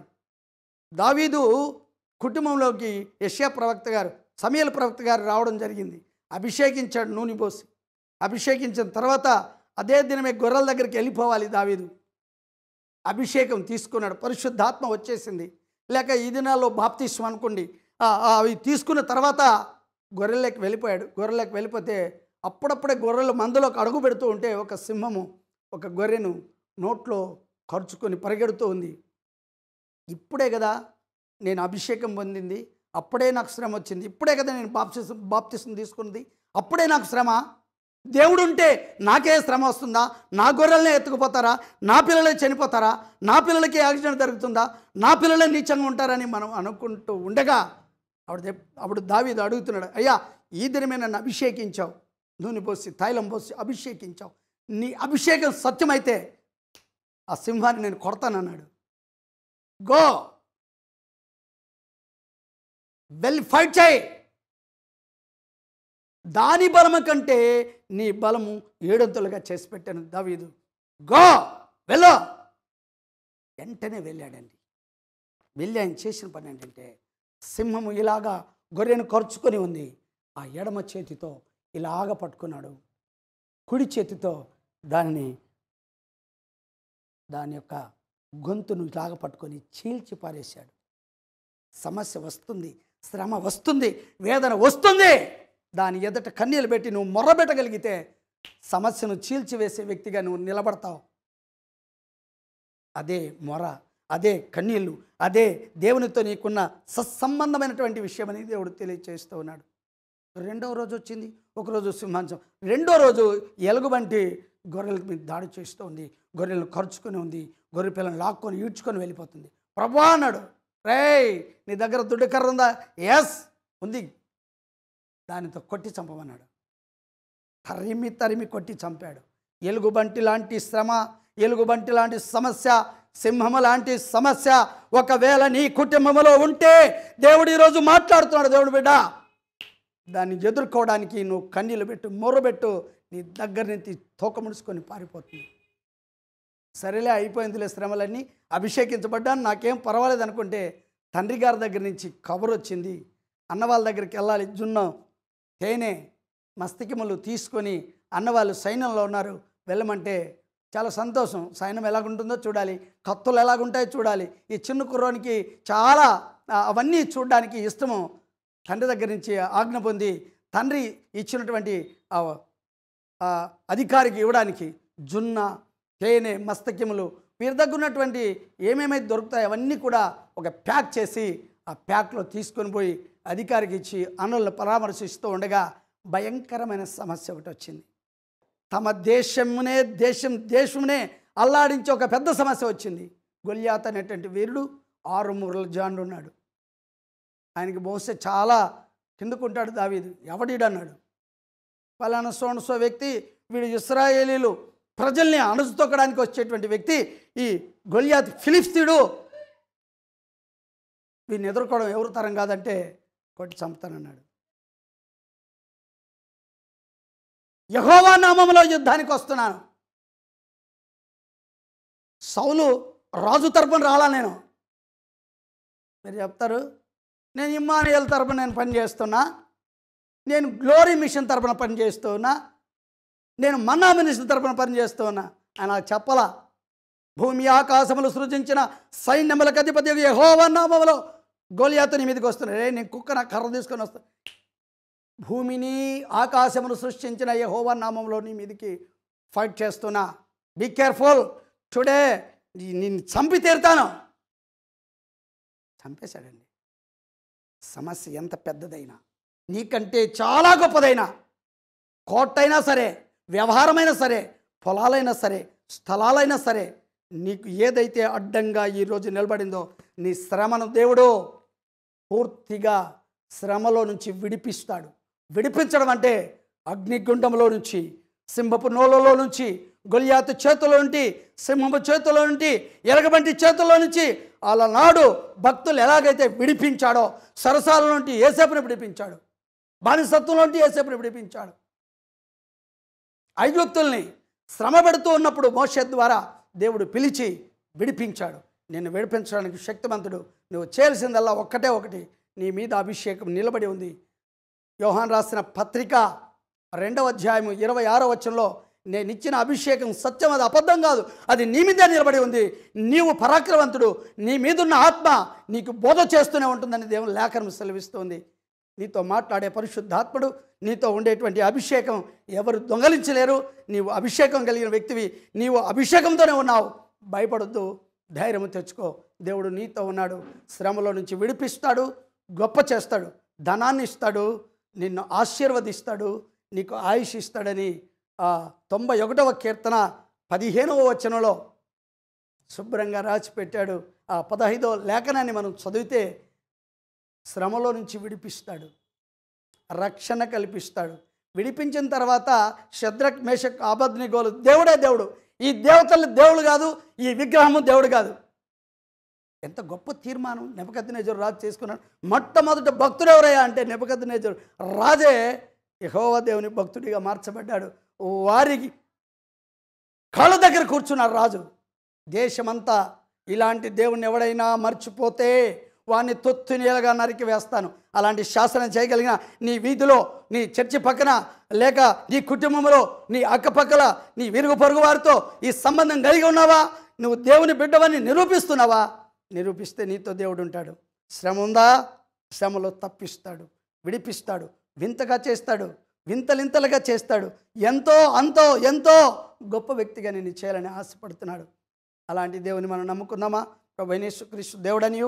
దావీదు కుటుంబంలోకి యశ్యా ప్రవక్త గారు సమయల ప్రవక్త గారు రావడం జరిగింది అభిషేకించాడు నూనె పోసి అభిషేకించిన తర్వాత అదే దినమే గొర్రెల దగ్గరికి వెళ్ళిపోవాలి దావీదు అభిషేకం తీసుకున్నాడు పరిశుద్ధాత్మ వచ్చేసింది లేక ఈ దినాల్లో బాప్తిష్టం అనుకోండి అవి తీసుకున్న తర్వాత గొర్రెలకి వెళ్ళిపోయాడు గొర్రెలకి వెళ్ళిపోతే అప్పుడప్పుడే గొర్రెలు మందులోకి అడుగు పెడుతూ ఉంటే ఒక సింహము ఒక గొర్రెను నోట్లో ఖర్చుకొని పరిగెడుతూ ఉంది ఇప్పుడే కదా నేను అభిషేకం పొందింది అప్పుడే నాకు శ్రమ వచ్చింది ఇప్పుడే కదా నేను బాప్తిసం బాప్తిసం తీసుకున్నది అప్పుడే నాకు శ్రమ దేవుడు ఉంటే నాకే శ్రమ వస్తుందా నా గొర్రెలనే ఎత్తుకుపోతారా నా పిల్లలే చనిపోతారా నా పిల్లలకి యాక్సిడెంట్ జరుగుతుందా నా పిల్లలే నీచంగా ఉంటారని మనం అనుకుంటూ ఉండగా ఆవిడ అప్పుడు దావీదు అడుగుతున్నాడు అయ్యా ఈ దినమే నన్ను అభిషేకించావు నూనె పోసి తైలం పోసి అభిషేకించావు నీ అభిషేకం సత్యమైతే ఆ సింహాన్ని నేను కొడతానన్నాడు గో వెల్ ఫైట్ చేయి దాని బలము కంటే నీ బలము ఏడంతులుగా చేసి పెట్టాను దావీదు గో వెళ్ళో వెంటనే వెళ్ళాడండి వెళ్ళి ఆయన చేసిన పని ఏంటంటే సింహము ఇలాగా గొర్రెను కరుచుకొని ఉంది ఆ ఎడమ చేతితో ఇలాగ పట్టుకున్నాడు కుడి చేతితో దానిని దాని యొక్క గొంతును ఇలాగ పట్టుకొని చీల్చి పారేశాడు సమస్య వస్తుంది శ్రమ వస్తుంది వేదన వస్తుంది దాని ఎదుట కన్నీలు పెట్టి నువ్వు మొర్రబెట్టగలిగితే సమస్యను చీల్చివేసే వ్యక్తిగా నువ్వు నిలబడతావు అదే మొర అదే కన్నీళ్ళు అదే దేవునితో నీకున్న సత్సంబంధమైనటువంటి విషయం అనేది దేవుడు తెలియచేస్తూ ఉన్నాడు రెండవ రోజు వచ్చింది ఒకరోజు సింహాంశం రెండో రోజు ఎలుగుబంటి గొర్రెల మీద దాడి చేస్తూ ఉంది గొర్రెలు ఖర్చుకొని ఉంది గొర్రె పిల్లలను లాక్కొని ఈడ్చుకొని వెళ్ళిపోతుంది ప్రభా అన్నాడు రే నీ దగ్గర దుడ్డు కర్ర ఉందా ఎస్ ఉంది దానితో కొట్టి చంపమన్నాడు తరిమి తరిమి కొట్టి చంపాడు ఎలుగుబంటి లాంటి శ్రమ ఎలుగుబంటి లాంటి సమస్య సింహము లాంటి సమస్య ఒకవేళ నీ కుటుంబంలో ఉంటే దేవుడు ఈరోజు మాట్లాడుతున్నాడు దేవుడు బిడ్డ దాన్ని ఎదుర్కోవడానికి నువ్వు కన్నీళ్ళు పెట్టు మొరబెట్టు నీ దగ్గర నుంచి తోక ముడుచుకొని పారిపోతుంది సరేలే అయిపోయిందిలే శ్రమలన్నీ అభిషేకించబడ్డాను నాకేం పర్వాలేదు అనుకుంటే తండ్రి గారి దగ్గర నుంచి కబర్ వచ్చింది అన్న వాళ్ళ దగ్గరికి వెళ్ళాలి జున్నం తేనె మస్తకిములు తీసుకొని అన్నవాళ్ళు సైన్యంలో ఉన్నారు వెళ్ళమంటే చాలా సంతోషం సైన్యం ఎలాగుంటుందో చూడాలి కత్తులు ఎలాగుంటాయో చూడాలి ఈ చిన్న కుర్రోనికి చాలా అవన్నీ చూడడానికి ఇష్టము తండ్రి దగ్గర నుంచి ఆజ్ఞ పొంది తండ్రి ఇచ్చినటువంటి అధికారికి ఇవ్వడానికి జున్న తేనె మస్తకిములు వీరి దగ్గర ఉన్నటువంటి ఏమేమైతే దొరుకుతాయో అవన్నీ కూడా ఒక ప్యాక్ చేసి ఆ ప్యాక్లో తీసుకొని పోయి అధికారికి ఇచ్చి అనులను పరామర్శిస్తూ ఉండగా భయంకరమైన సమస్య ఒకటి వచ్చింది తమ దేశమునే దేశం దేశమునే అల్లాడించే ఒక పెద్ద సమస్య వచ్చింది గొల్యాత్ అనేటువంటి వీరుడు ఆరు మూరల జాండు ఉన్నాడు ఆయనకి బహుశా చాలా కిందుకుంటాడు దావీదు ఎవడీడు అన్నాడు పలానా సోనసో వ్యక్తి వీడు ఇస్రాయేలీలు ప్రజల్ని అణుచుతొక్కడానికి వచ్చేటువంటి వ్యక్తి ఈ గొల్యాత్ ఫిలిప్స్తీడు వీడిని ఎదుర్కోవడం ఎవరు తరం కాదంటే కొట్టి చంపుతానన్నాడు యహోవా నామంలో యుద్ధానికి వస్తున్నాను సౌలు రాజు తరపున రాలా నేను మీరు చెప్తారు నేను ఇమ్మానియల్ తరపున నేను పనిచేస్తున్నా నేను గ్లోరీ మిషన్ తరపున పనిచేస్తున్నా నేను మన్నా మినిస్టర్ తరపున పనిచేస్తున్నా ఆయన చెప్పలా భూమి ఆకాశములు సృజించిన సైన్యములకు అధిపతి యహోవా నామంలో గోలియాతు నీ మీదకి వస్తున్నాడు రే నేను కుక్క నా కర్ర తీసుకొని వస్తాను భూమిని ఆకాశమును సృష్టించిన యహోవా నామంలో నీ మీదకి ఫైట్ చేస్తున్నా బీ కేర్ఫుల్ టుడే నేను చంపి తీరుతాను చంపేశాడండి సమస్య ఎంత పెద్దదైనా నీకంటే చాలా గొప్పదైనా కోటైనా సరే వ్యవహారమైనా సరే పొలాలైనా సరే స్థలాలైనా సరే నీకు ఏదైతే అడ్డంగా ఈరోజు నిలబడిందో నీ శ్రమను దేవుడు పూర్తిగా శ్రమలో నుంచి విడిపిస్తాడు విడిపించడం అంటే అగ్నిగుండంలో నుంచి సింహపు నోలలో నుంచి గొలియాతు చేతిలో నుండి సింహపు చేతిలో నుండి ఎరగబంటి చేతుల్లో నుంచి నాడు భక్తులు ఎలాగైతే విడిపించాడో సరసాల నుండి ఏసేపుని విడిపించాడు బానిసత్వం నుండి ఏసేపుని విడిపించాడు ఐగుప్తుల్ని శ్రమ పెడుతూ ఉన్నప్పుడు మోష ద్వారా దేవుడు పిలిచి విడిపించాడు నిన్ను విడిపించడానికి శక్తివంతుడు నువ్వు చేయాల్సిందల్లా ఒక్కటే ఒకటి నీ మీద అభిషేకం నిలబడి ఉంది యోహాన్ రాసిన పత్రిక రెండవ అధ్యాయం ఇరవై ఆరో వచ్చంలో నేను ఇచ్చిన అభిషేకం సత్యం అది అబద్ధం కాదు అది నీ మీదే నిలబడి ఉంది నీవు పరాక్రమవంతుడు నీ మీదున్న ఆత్మ నీకు బోధ చేస్తూనే ఉంటుందని దేవుని లేఖనం సెలవిస్తుంది నీతో మాట్లాడే పరిశుద్ధాత్ముడు నీతో ఉండేటువంటి అభిషేకం ఎవరు దొంగలించలేరు నీవు అభిషేకం కలిగిన వ్యక్తివి నీవు అభిషేకంతోనే ఉన్నావు భయపడొద్దు ధైర్యం తెచ్చుకో దేవుడు నీతో ఉన్నాడు శ్రమలో నుంచి విడిపిస్తాడు గొప్ప చేస్తాడు ధనాన్ని ఇస్తాడు నిన్ను ఆశీర్వదిస్తాడు నీకు ఆయుష్ ఇస్తాడని తొంభై ఒకటవ కీర్తన పదిహేనవ వచనంలో శుభ్రంగా రాచిపెట్టాడు ఆ పదహైదో లేఖనాన్ని మనం చదివితే శ్రమలో నుంచి విడిపిస్తాడు రక్షణ కల్పిస్తాడు విడిపించిన తర్వాత శద్రక్ మేషక్ గోలు దేవుడే దేవుడు ఈ దేవతలు దేవుడు కాదు ఈ విగ్రహము దేవుడు కాదు ఎంత గొప్ప తీర్మానం నెపకద్నేజుడు రాజు చేసుకున్నాడు మొట్టమొదట భక్తుడు ఎవరయ్యా అంటే నెపకద్నేజుడు రాజే యహోవా దేవుని భక్తుడిగా మార్చబడ్డాడు వారికి కళ్ళు దగ్గర కూర్చున్నారు రాజు దేశమంతా ఇలాంటి దేవుణ్ణి ఎవడైనా మర్చిపోతే వాడిని తొత్తు నీళ్ళగా నరికి వేస్తాను అలాంటి శాసనం చేయగలిగిన నీ వీధిలో నీ చర్చి పక్కన లేక నీ కుటుంబంలో నీ అక్కపక్కల నీ విరుగు పొరుగు వారితో ఈ సంబంధం కలిగి ఉన్నావా నువ్వు దేవుని బిడ్డవని నిరూపిస్తున్నావా నిరూపిస్తే నీతో దేవుడు ఉంటాడు శ్రమ ఉందా శ్రమలో తప్పిస్తాడు విడిపిస్తాడు వింతగా చేస్తాడు వింతలింతలుగా చేస్తాడు ఎంతో అంతో ఎంతో గొప్ప వ్యక్తిగా నేను చేయాలని ఆశపడుతున్నాడు అలాంటి దేవుని మనం నమ్ముకుందామా ప్రభు వినేశ్వకృష్ణ దేవుడనియు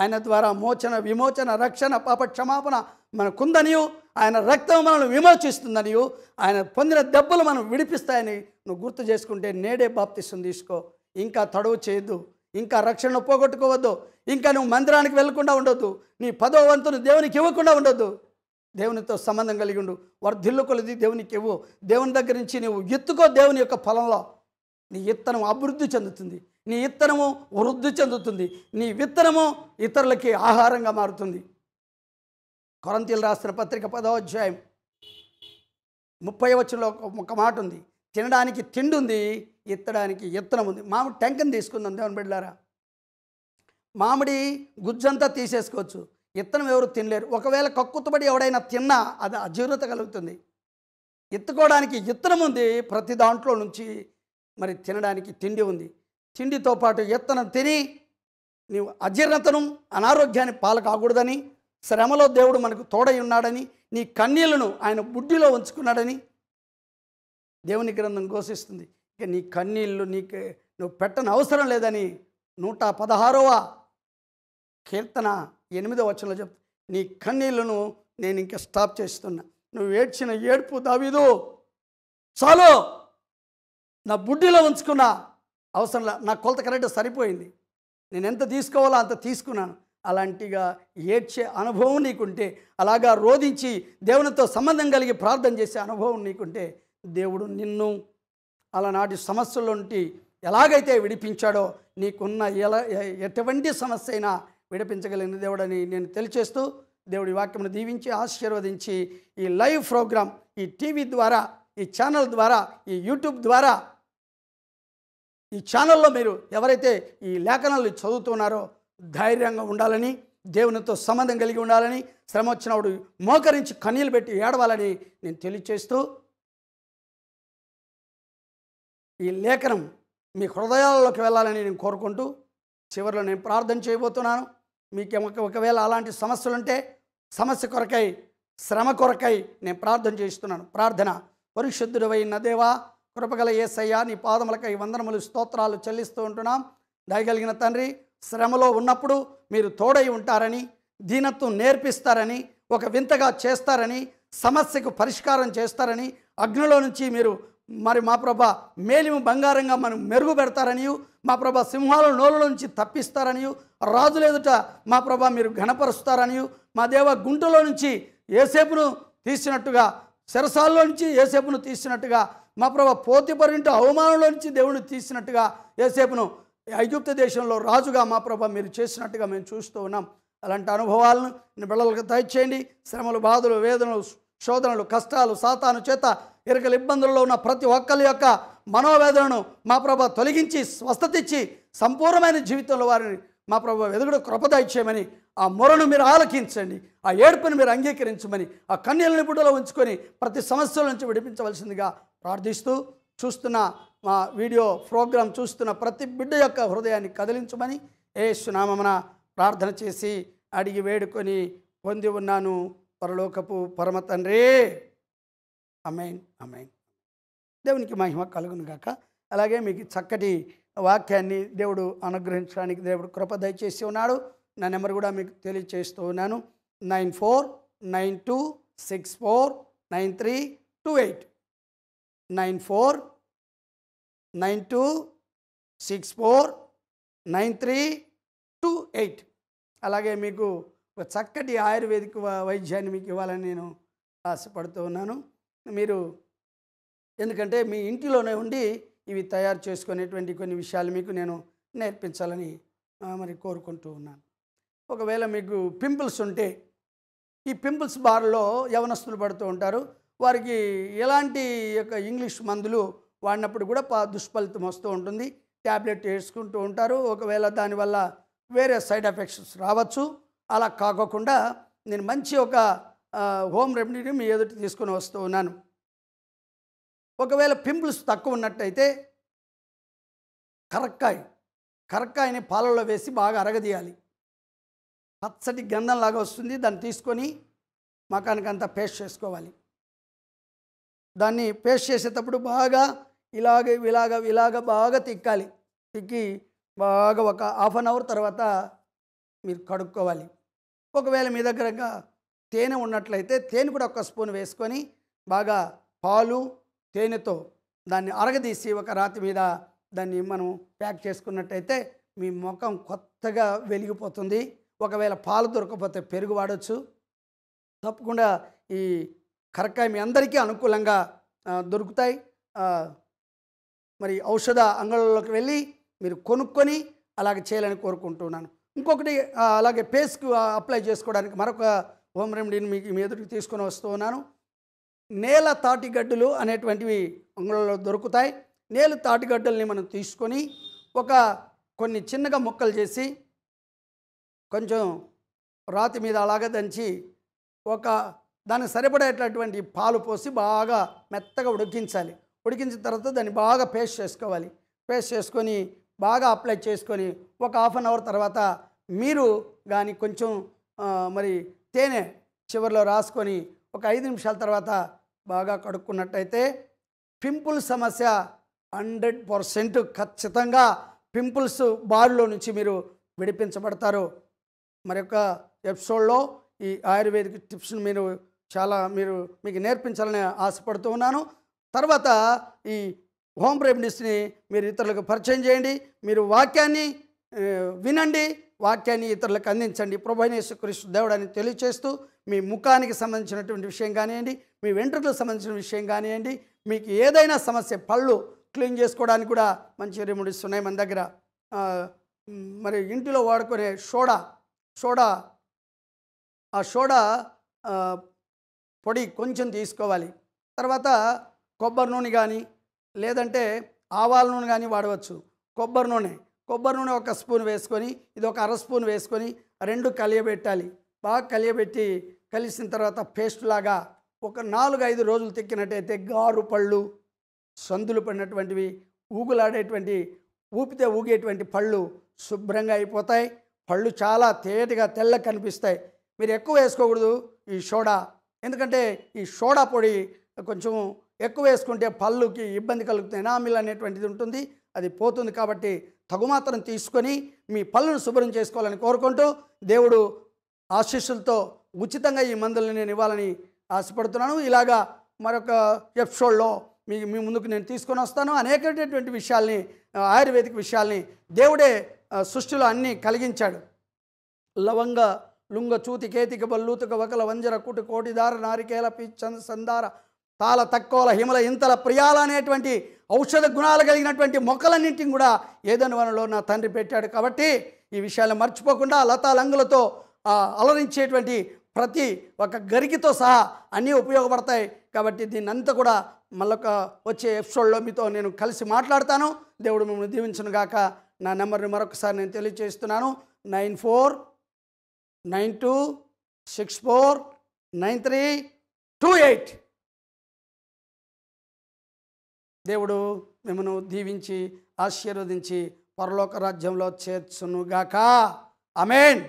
ఆయన ద్వారా మోచన విమోచన రక్షణ పాప క్షమాపణ మనకుందనియు ఆయన రక్తం మనల్ని విమోచిస్తుందనియు ఆయన పొందిన దెబ్బలు మనం విడిపిస్తాయని నువ్వు గుర్తు చేసుకుంటే నేడే బాప్తిస్తుంది తీసుకో ఇంకా తడవు చేయొద్దు ఇంకా రక్షణను పోగొట్టుకోవద్దు ఇంకా నువ్వు మందిరానికి వెళ్ళకుండా ఉండొద్దు నీ పదో వంతును దేవునికి ఇవ్వకుండా ఉండొద్దు దేవునితో సంబంధం కలిగి ఉండు వర్ధిల్లు కొలది దేవునికి ఇవ్వు దేవుని దగ్గర నుంచి నువ్వు ఎత్తుకో దేవుని యొక్క ఫలంలో నీ ఎత్తనం అభివృద్ధి చెందుతుంది నీ ఇత్తనము వృద్ధి చెందుతుంది నీ విత్తనము ఇతరులకి ఆహారంగా మారుతుంది కొరంతీలు రాసిన పత్రిక అధ్యాయం ముప్పై వచ్చినలో ఒక మాట ఉంది తినడానికి తిండి ఉంది ఎత్తడానికి ఎత్తనం ఉంది మామిడి టెంకని తీసుకుందాం దేవుని బిడ్డారా మామిడి గుజ్జంతా తీసేసుకోవచ్చు ఇత్తనం ఎవరు తినలేరు ఒకవేళ కక్కుతబడి ఎవడైనా తిన్నా అది అజీర్ణత కలుగుతుంది ఎత్తుకోవడానికి ఇత్తనం ఉంది ప్రతి దాంట్లో నుంచి మరి తినడానికి తిండి ఉంది తిండితో పాటు ఎత్తనం తిని నీవు అజీర్ణతను అనారోగ్యాన్ని పాలు కాకూడదని శ్రమలో దేవుడు మనకు తోడై ఉన్నాడని నీ కన్నీళ్లను ఆయన బుడ్డిలో ఉంచుకున్నాడని దేవుని గ్రంథం ఘోషిస్తుంది ఇక నీ కన్నీళ్ళు నీకు నువ్వు పెట్టని అవసరం లేదని నూట పదహారవ కీర్తన ఎనిమిదవ వచనంలో చెప్తా నీ కన్నీళ్లను నేను ఇంకా స్టాప్ చేస్తున్నా నువ్వు ఏడ్చిన ఏడుపు దావీదు చాలు నా బుడ్డిలో ఉంచుకున్నా అవసరం లే నా కొలత కరెక్ట్ సరిపోయింది నేను ఎంత తీసుకోవాలో అంత తీసుకున్నాను అలాంటిగా ఏడ్చే అనుభవం నీకుంటే అలాగా రోధించి దేవునితో సంబంధం కలిగి ప్రార్థన చేసే అనుభవం నీకుంటే దేవుడు నిన్ను అలానాటి సమస్యల నుండి ఎలాగైతే విడిపించాడో నీకున్న ఎలా ఎటువంటి సమస్య అయినా విడిపించగలిగిన దేవుడని నేను తెలియచేస్తూ దేవుడి వాక్యమును దీవించి ఆశీర్వదించి ఈ లైవ్ ప్రోగ్రాం ఈ టీవీ ద్వారా ఈ ఛానల్ ద్వారా ఈ యూట్యూబ్ ద్వారా ఈ ఛానల్లో మీరు ఎవరైతే ఈ లేఖనాలు చదువుతున్నారో ధైర్యంగా ఉండాలని దేవునితో సంబంధం కలిగి ఉండాలని శ్రమ వచ్చినప్పుడు మోకరించి కన్నీళ్ళు పెట్టి ఏడవాలని నేను తెలియచేస్తూ ఈ లేఖనం మీ హృదయాల్లోకి వెళ్ళాలని నేను కోరుకుంటూ చివరిలో నేను ప్రార్థన చేయబోతున్నాను మీకు ఒకవేళ అలాంటి సమస్యలుంటే సమస్య కొరకై శ్రమ కొరకై నేను ప్రార్థన చేస్తున్నాను ప్రార్థన అయిన దేవా కృపగల ఏసయ్యా నీ పాదములకై వందనములు స్తోత్రాలు చెల్లిస్తూ ఉంటున్నాం దయగలిగిన తండ్రి శ్రమలో ఉన్నప్పుడు మీరు తోడై ఉంటారని దీనత్వం నేర్పిస్తారని ఒక వింతగా చేస్తారని సమస్యకు పరిష్కారం చేస్తారని అగ్నిలో నుంచి మీరు మరి మా ప్రభ మేలిము బంగారంగా మనం మెరుగుపెడతారని మా ప్రభ సింహాల నోళ్ళ నుంచి తప్పిస్తారని రాజులెదుట మా ప్రభ మీరు ఘనపరుస్తారని మా దేవ గుంటలో నుంచి ఏసేపును తీసినట్టుగా శిరసాల్లో నుంచి ఏసేపును తీసినట్టుగా మా ప్రభా పోతిపరింటి అవమానంలో నుంచి దేవుడిని తీసినట్టుగా ఏసేపును ఐగుప్త దేశంలో రాజుగా మా ప్రభ మీరు చేసినట్టుగా మేము చూస్తూ ఉన్నాం అలాంటి అనుభవాలను నేను బిడ్డలకు దయచేయండి శ్రమలు బాధలు వేదనలు శోధనలు కష్టాలు సాతాను చేత ఇరకల ఇబ్బందుల్లో ఉన్న ప్రతి ఒక్కరి యొక్క మనోవేదనను మా ప్రభ తొలగించి ఇచ్చి సంపూర్ణమైన జీవితంలో వారిని మా ప్రభు ఎదుగుడు కృపదాయిచ్చేయమని ఆ మొరను మీరు ఆలకించండి ఆ ఏడుపును మీరు అంగీకరించమని ఆ కన్యలను బుడ్డలో ఉంచుకొని ప్రతి సమస్యల నుంచి విడిపించవలసిందిగా ప్రార్థిస్తూ చూస్తున్న మా వీడియో ప్రోగ్రాం చూస్తున్న ప్రతి బిడ్డ యొక్క హృదయాన్ని కదిలించమని ఏ సునామమున ప్రార్థన చేసి అడిగి వేడుకొని పొంది ఉన్నాను పరలోకపు పరమ తండ్రి అమ్మైన్ అమ్మైన్ దేవునికి మహిమ కలుగును గాక అలాగే మీకు చక్కటి వాక్యాన్ని దేవుడు అనుగ్రహించడానికి దేవుడు కృప దయచేసి ఉన్నాడు నా నెంబర్ కూడా మీకు తెలియచేస్తూ ఉన్నాను nine four nine two six four nine three two eight nine four nine two six four nine three two eight అలాగే మీకు ఒక చక్కటి ఆయుర్వేదిక్ వైద్యాన్ని మీకు ఇవ్వాలని నేను ఆశపడుతూ ఉన్నాను మీరు ఎందుకంటే మీ ఇంటిలోనే ఉండి ఇవి తయారు చేసుకునేటువంటి కొన్ని విషయాలు మీకు నేను నేర్పించాలని మరి కోరుకుంటూ ఉన్నాను ఒకవేళ మీకు పింపుల్స్ ఉంటే ఈ పింపుల్స్ బార్లో యవనస్తులు పడుతూ ఉంటారు వారికి ఎలాంటి యొక్క ఇంగ్లీష్ మందులు వాడినప్పుడు కూడా పా దుష్ఫలితం వస్తూ ఉంటుంది ట్యాబ్లెట్ వేసుకుంటూ ఉంటారు ఒకవేళ దానివల్ల వేరే సైడ్ ఎఫెక్ట్స్ రావచ్చు అలా కాకోకుండా నేను మంచి ఒక హోమ్ రెమెడీని మీ ఎదుటి తీసుకుని వస్తూ ఉన్నాను ఒకవేళ పింపుల్స్ తక్కువ ఉన్నట్టయితే కరక్కాయ కరక్కాయని పాలలో వేసి బాగా అరగదీయాలి పచ్చటి గంధంలాగా వస్తుంది దాన్ని తీసుకొని మకానికి అంతా పేస్ట్ చేసుకోవాలి దాన్ని పేస్ట్ చేసేటప్పుడు బాగా ఇలాగ ఇలాగ ఇలాగ బాగా తిక్కాలి తిక్కి బాగా ఒక హాఫ్ అన్ అవర్ తర్వాత మీరు కడుక్కోవాలి ఒకవేళ మీ దగ్గర తేనె ఉన్నట్లయితే తేనె కూడా ఒక స్పూన్ వేసుకొని బాగా పాలు తేనెతో దాన్ని అరగదీసి ఒక రాతి మీద దాన్ని మనం ప్యాక్ చేసుకున్నట్టయితే మీ ముఖం కొత్తగా వెలిగిపోతుంది ఒకవేళ పాలు దొరకకపోతే పెరుగు వాడచ్చు తప్పకుండా ఈ కరక్కాయ మీ అందరికీ అనుకూలంగా దొరుకుతాయి మరి ఔషధ అంగళంలోకి వెళ్ళి మీరు కొనుక్కొని అలాగే చేయాలని కోరుకుంటున్నాను ఇంకొకటి అలాగే పేస్కి అప్లై చేసుకోవడానికి మరొక హోమ్ రెమెడీని మీకు మీ ఎదుటికి తీసుకొని వస్తున్నాను నేల తాటిగడ్డలు అనేటువంటివి అంగళంలో దొరుకుతాయి నేల తాటిగడ్డల్ని మనం తీసుకొని ఒక కొన్ని చిన్నగా ముక్కలు చేసి కొంచెం రాతి మీద అలాగే దంచి ఒక దానికి సరిపడేటటువంటి పాలు పోసి బాగా మెత్తగా ఉడికించాలి ఉడికించిన తర్వాత దాన్ని బాగా పేస్ట్ చేసుకోవాలి పేస్ట్ చేసుకొని బాగా అప్లై చేసుకొని ఒక హాఫ్ అన్ అవర్ తర్వాత మీరు కానీ కొంచెం మరి తేనె చివరిలో రాసుకొని ఒక ఐదు నిమిషాల తర్వాత బాగా కడుక్కున్నట్టయితే పింపుల్ సమస్య హండ్రెడ్ పర్సెంట్ ఖచ్చితంగా పింపుల్స్ బారిలో నుంచి మీరు విడిపించబడతారు మరొక ఎపిసోడ్లో ఈ ఆయుర్వేదిక్ టిప్స్ను మీరు చాలా మీరు మీకు నేర్పించాలని ఆశపడుతూ ఉన్నాను తర్వాత ఈ హోమ్ రెమెడీస్ని మీరు ఇతరులకు పరిచయం చేయండి మీరు వాక్యాన్ని వినండి వాక్యాన్ని ఇతరులకు అందించండి ప్రభునేశ్వర కృష్ణ దేవుడని తెలియచేస్తూ మీ ముఖానికి సంబంధించినటువంటి విషయం కానివ్వండి మీ వెంట్రుకలకు సంబంధించిన విషయం కానివ్వండి మీకు ఏదైనా సమస్య పళ్ళు క్లీన్ చేసుకోవడానికి కూడా మంచి రెమెడీస్ ఉన్నాయి మన దగ్గర మరి ఇంటిలో వాడుకునే షోడా సోడా ఆ షోడా పొడి కొంచెం తీసుకోవాలి తర్వాత కొబ్బరి నూనె కానీ లేదంటే ఆవాల నూనె కానీ వాడవచ్చు కొబ్బరి నూనె కొబ్బరి నూనె ఒక స్పూన్ వేసుకొని ఇది ఒక అర స్పూన్ వేసుకొని రెండు కలియబెట్టాలి బాగా కలియబెట్టి కలిసిన తర్వాత పేస్ట్ లాగా ఒక నాలుగు ఐదు రోజులు తిక్కినట్టయితే గారు పళ్ళు సందులు పడినటువంటివి ఊగులాడేటువంటి ఊపితే ఊగేటువంటి పళ్ళు శుభ్రంగా అయిపోతాయి పళ్ళు చాలా తేటగా తెల్ల కనిపిస్తాయి మీరు ఎక్కువ వేసుకోకూడదు ఈ సోడా ఎందుకంటే ఈ సోడా పొడి కొంచెం ఎక్కువ వేసుకుంటే పళ్ళుకి ఇబ్బంది కలుగుతుంది ఎనామిల్ అనేటువంటిది ఉంటుంది అది పోతుంది కాబట్టి తగుమాత్రం తీసుకొని మీ పళ్ళను శుభ్రం చేసుకోవాలని కోరుకుంటూ దేవుడు ఆశీస్సులతో ఉచితంగా ఈ మందులను నేను ఇవ్వాలని ఆశపడుతున్నాను ఇలాగా మరొక ఎపిసోడ్లో మీ మీ ముందుకు నేను తీసుకొని వస్తాను అనేకమైనటువంటి విషయాల్ని ఆయుర్వేదిక విషయాల్ని దేవుడే సృష్టిలో అన్నీ కలిగించాడు లవంగ లుంగచూతి కేతిక బల్లూతుక వకల వంజర కుటి కోటిదార నారికేల పిచ్చంద సందార తాల తక్కువల హిమల ఇంతల ప్రియాల అనేటువంటి ఔషధ గుణాలు కలిగినటువంటి మొక్కలన్నింటిని కూడా ఏదైనా వనంలో నా తండ్రి పెట్టాడు కాబట్టి ఈ విషయాలు మర్చిపోకుండా లతాలంగులతో అలరించేటువంటి ప్రతి ఒక గరికితో సహా అన్నీ ఉపయోగపడతాయి కాబట్టి దీన్ని అంతా కూడా మళ్ళొక వచ్చే ఎపిసోడ్లో మీతో నేను కలిసి మాట్లాడతాను దేవుడు మిమ్మల్ని దీవించను గాక నా నెంబర్ని మరొకసారి నేను తెలియజేస్తున్నాను nine four nine two six four nine three two eight దేవుడు మిమ్మను దీవించి ఆశీర్వదించి పరలోక రాజ్యంలో చేర్చునుగాక అమేన్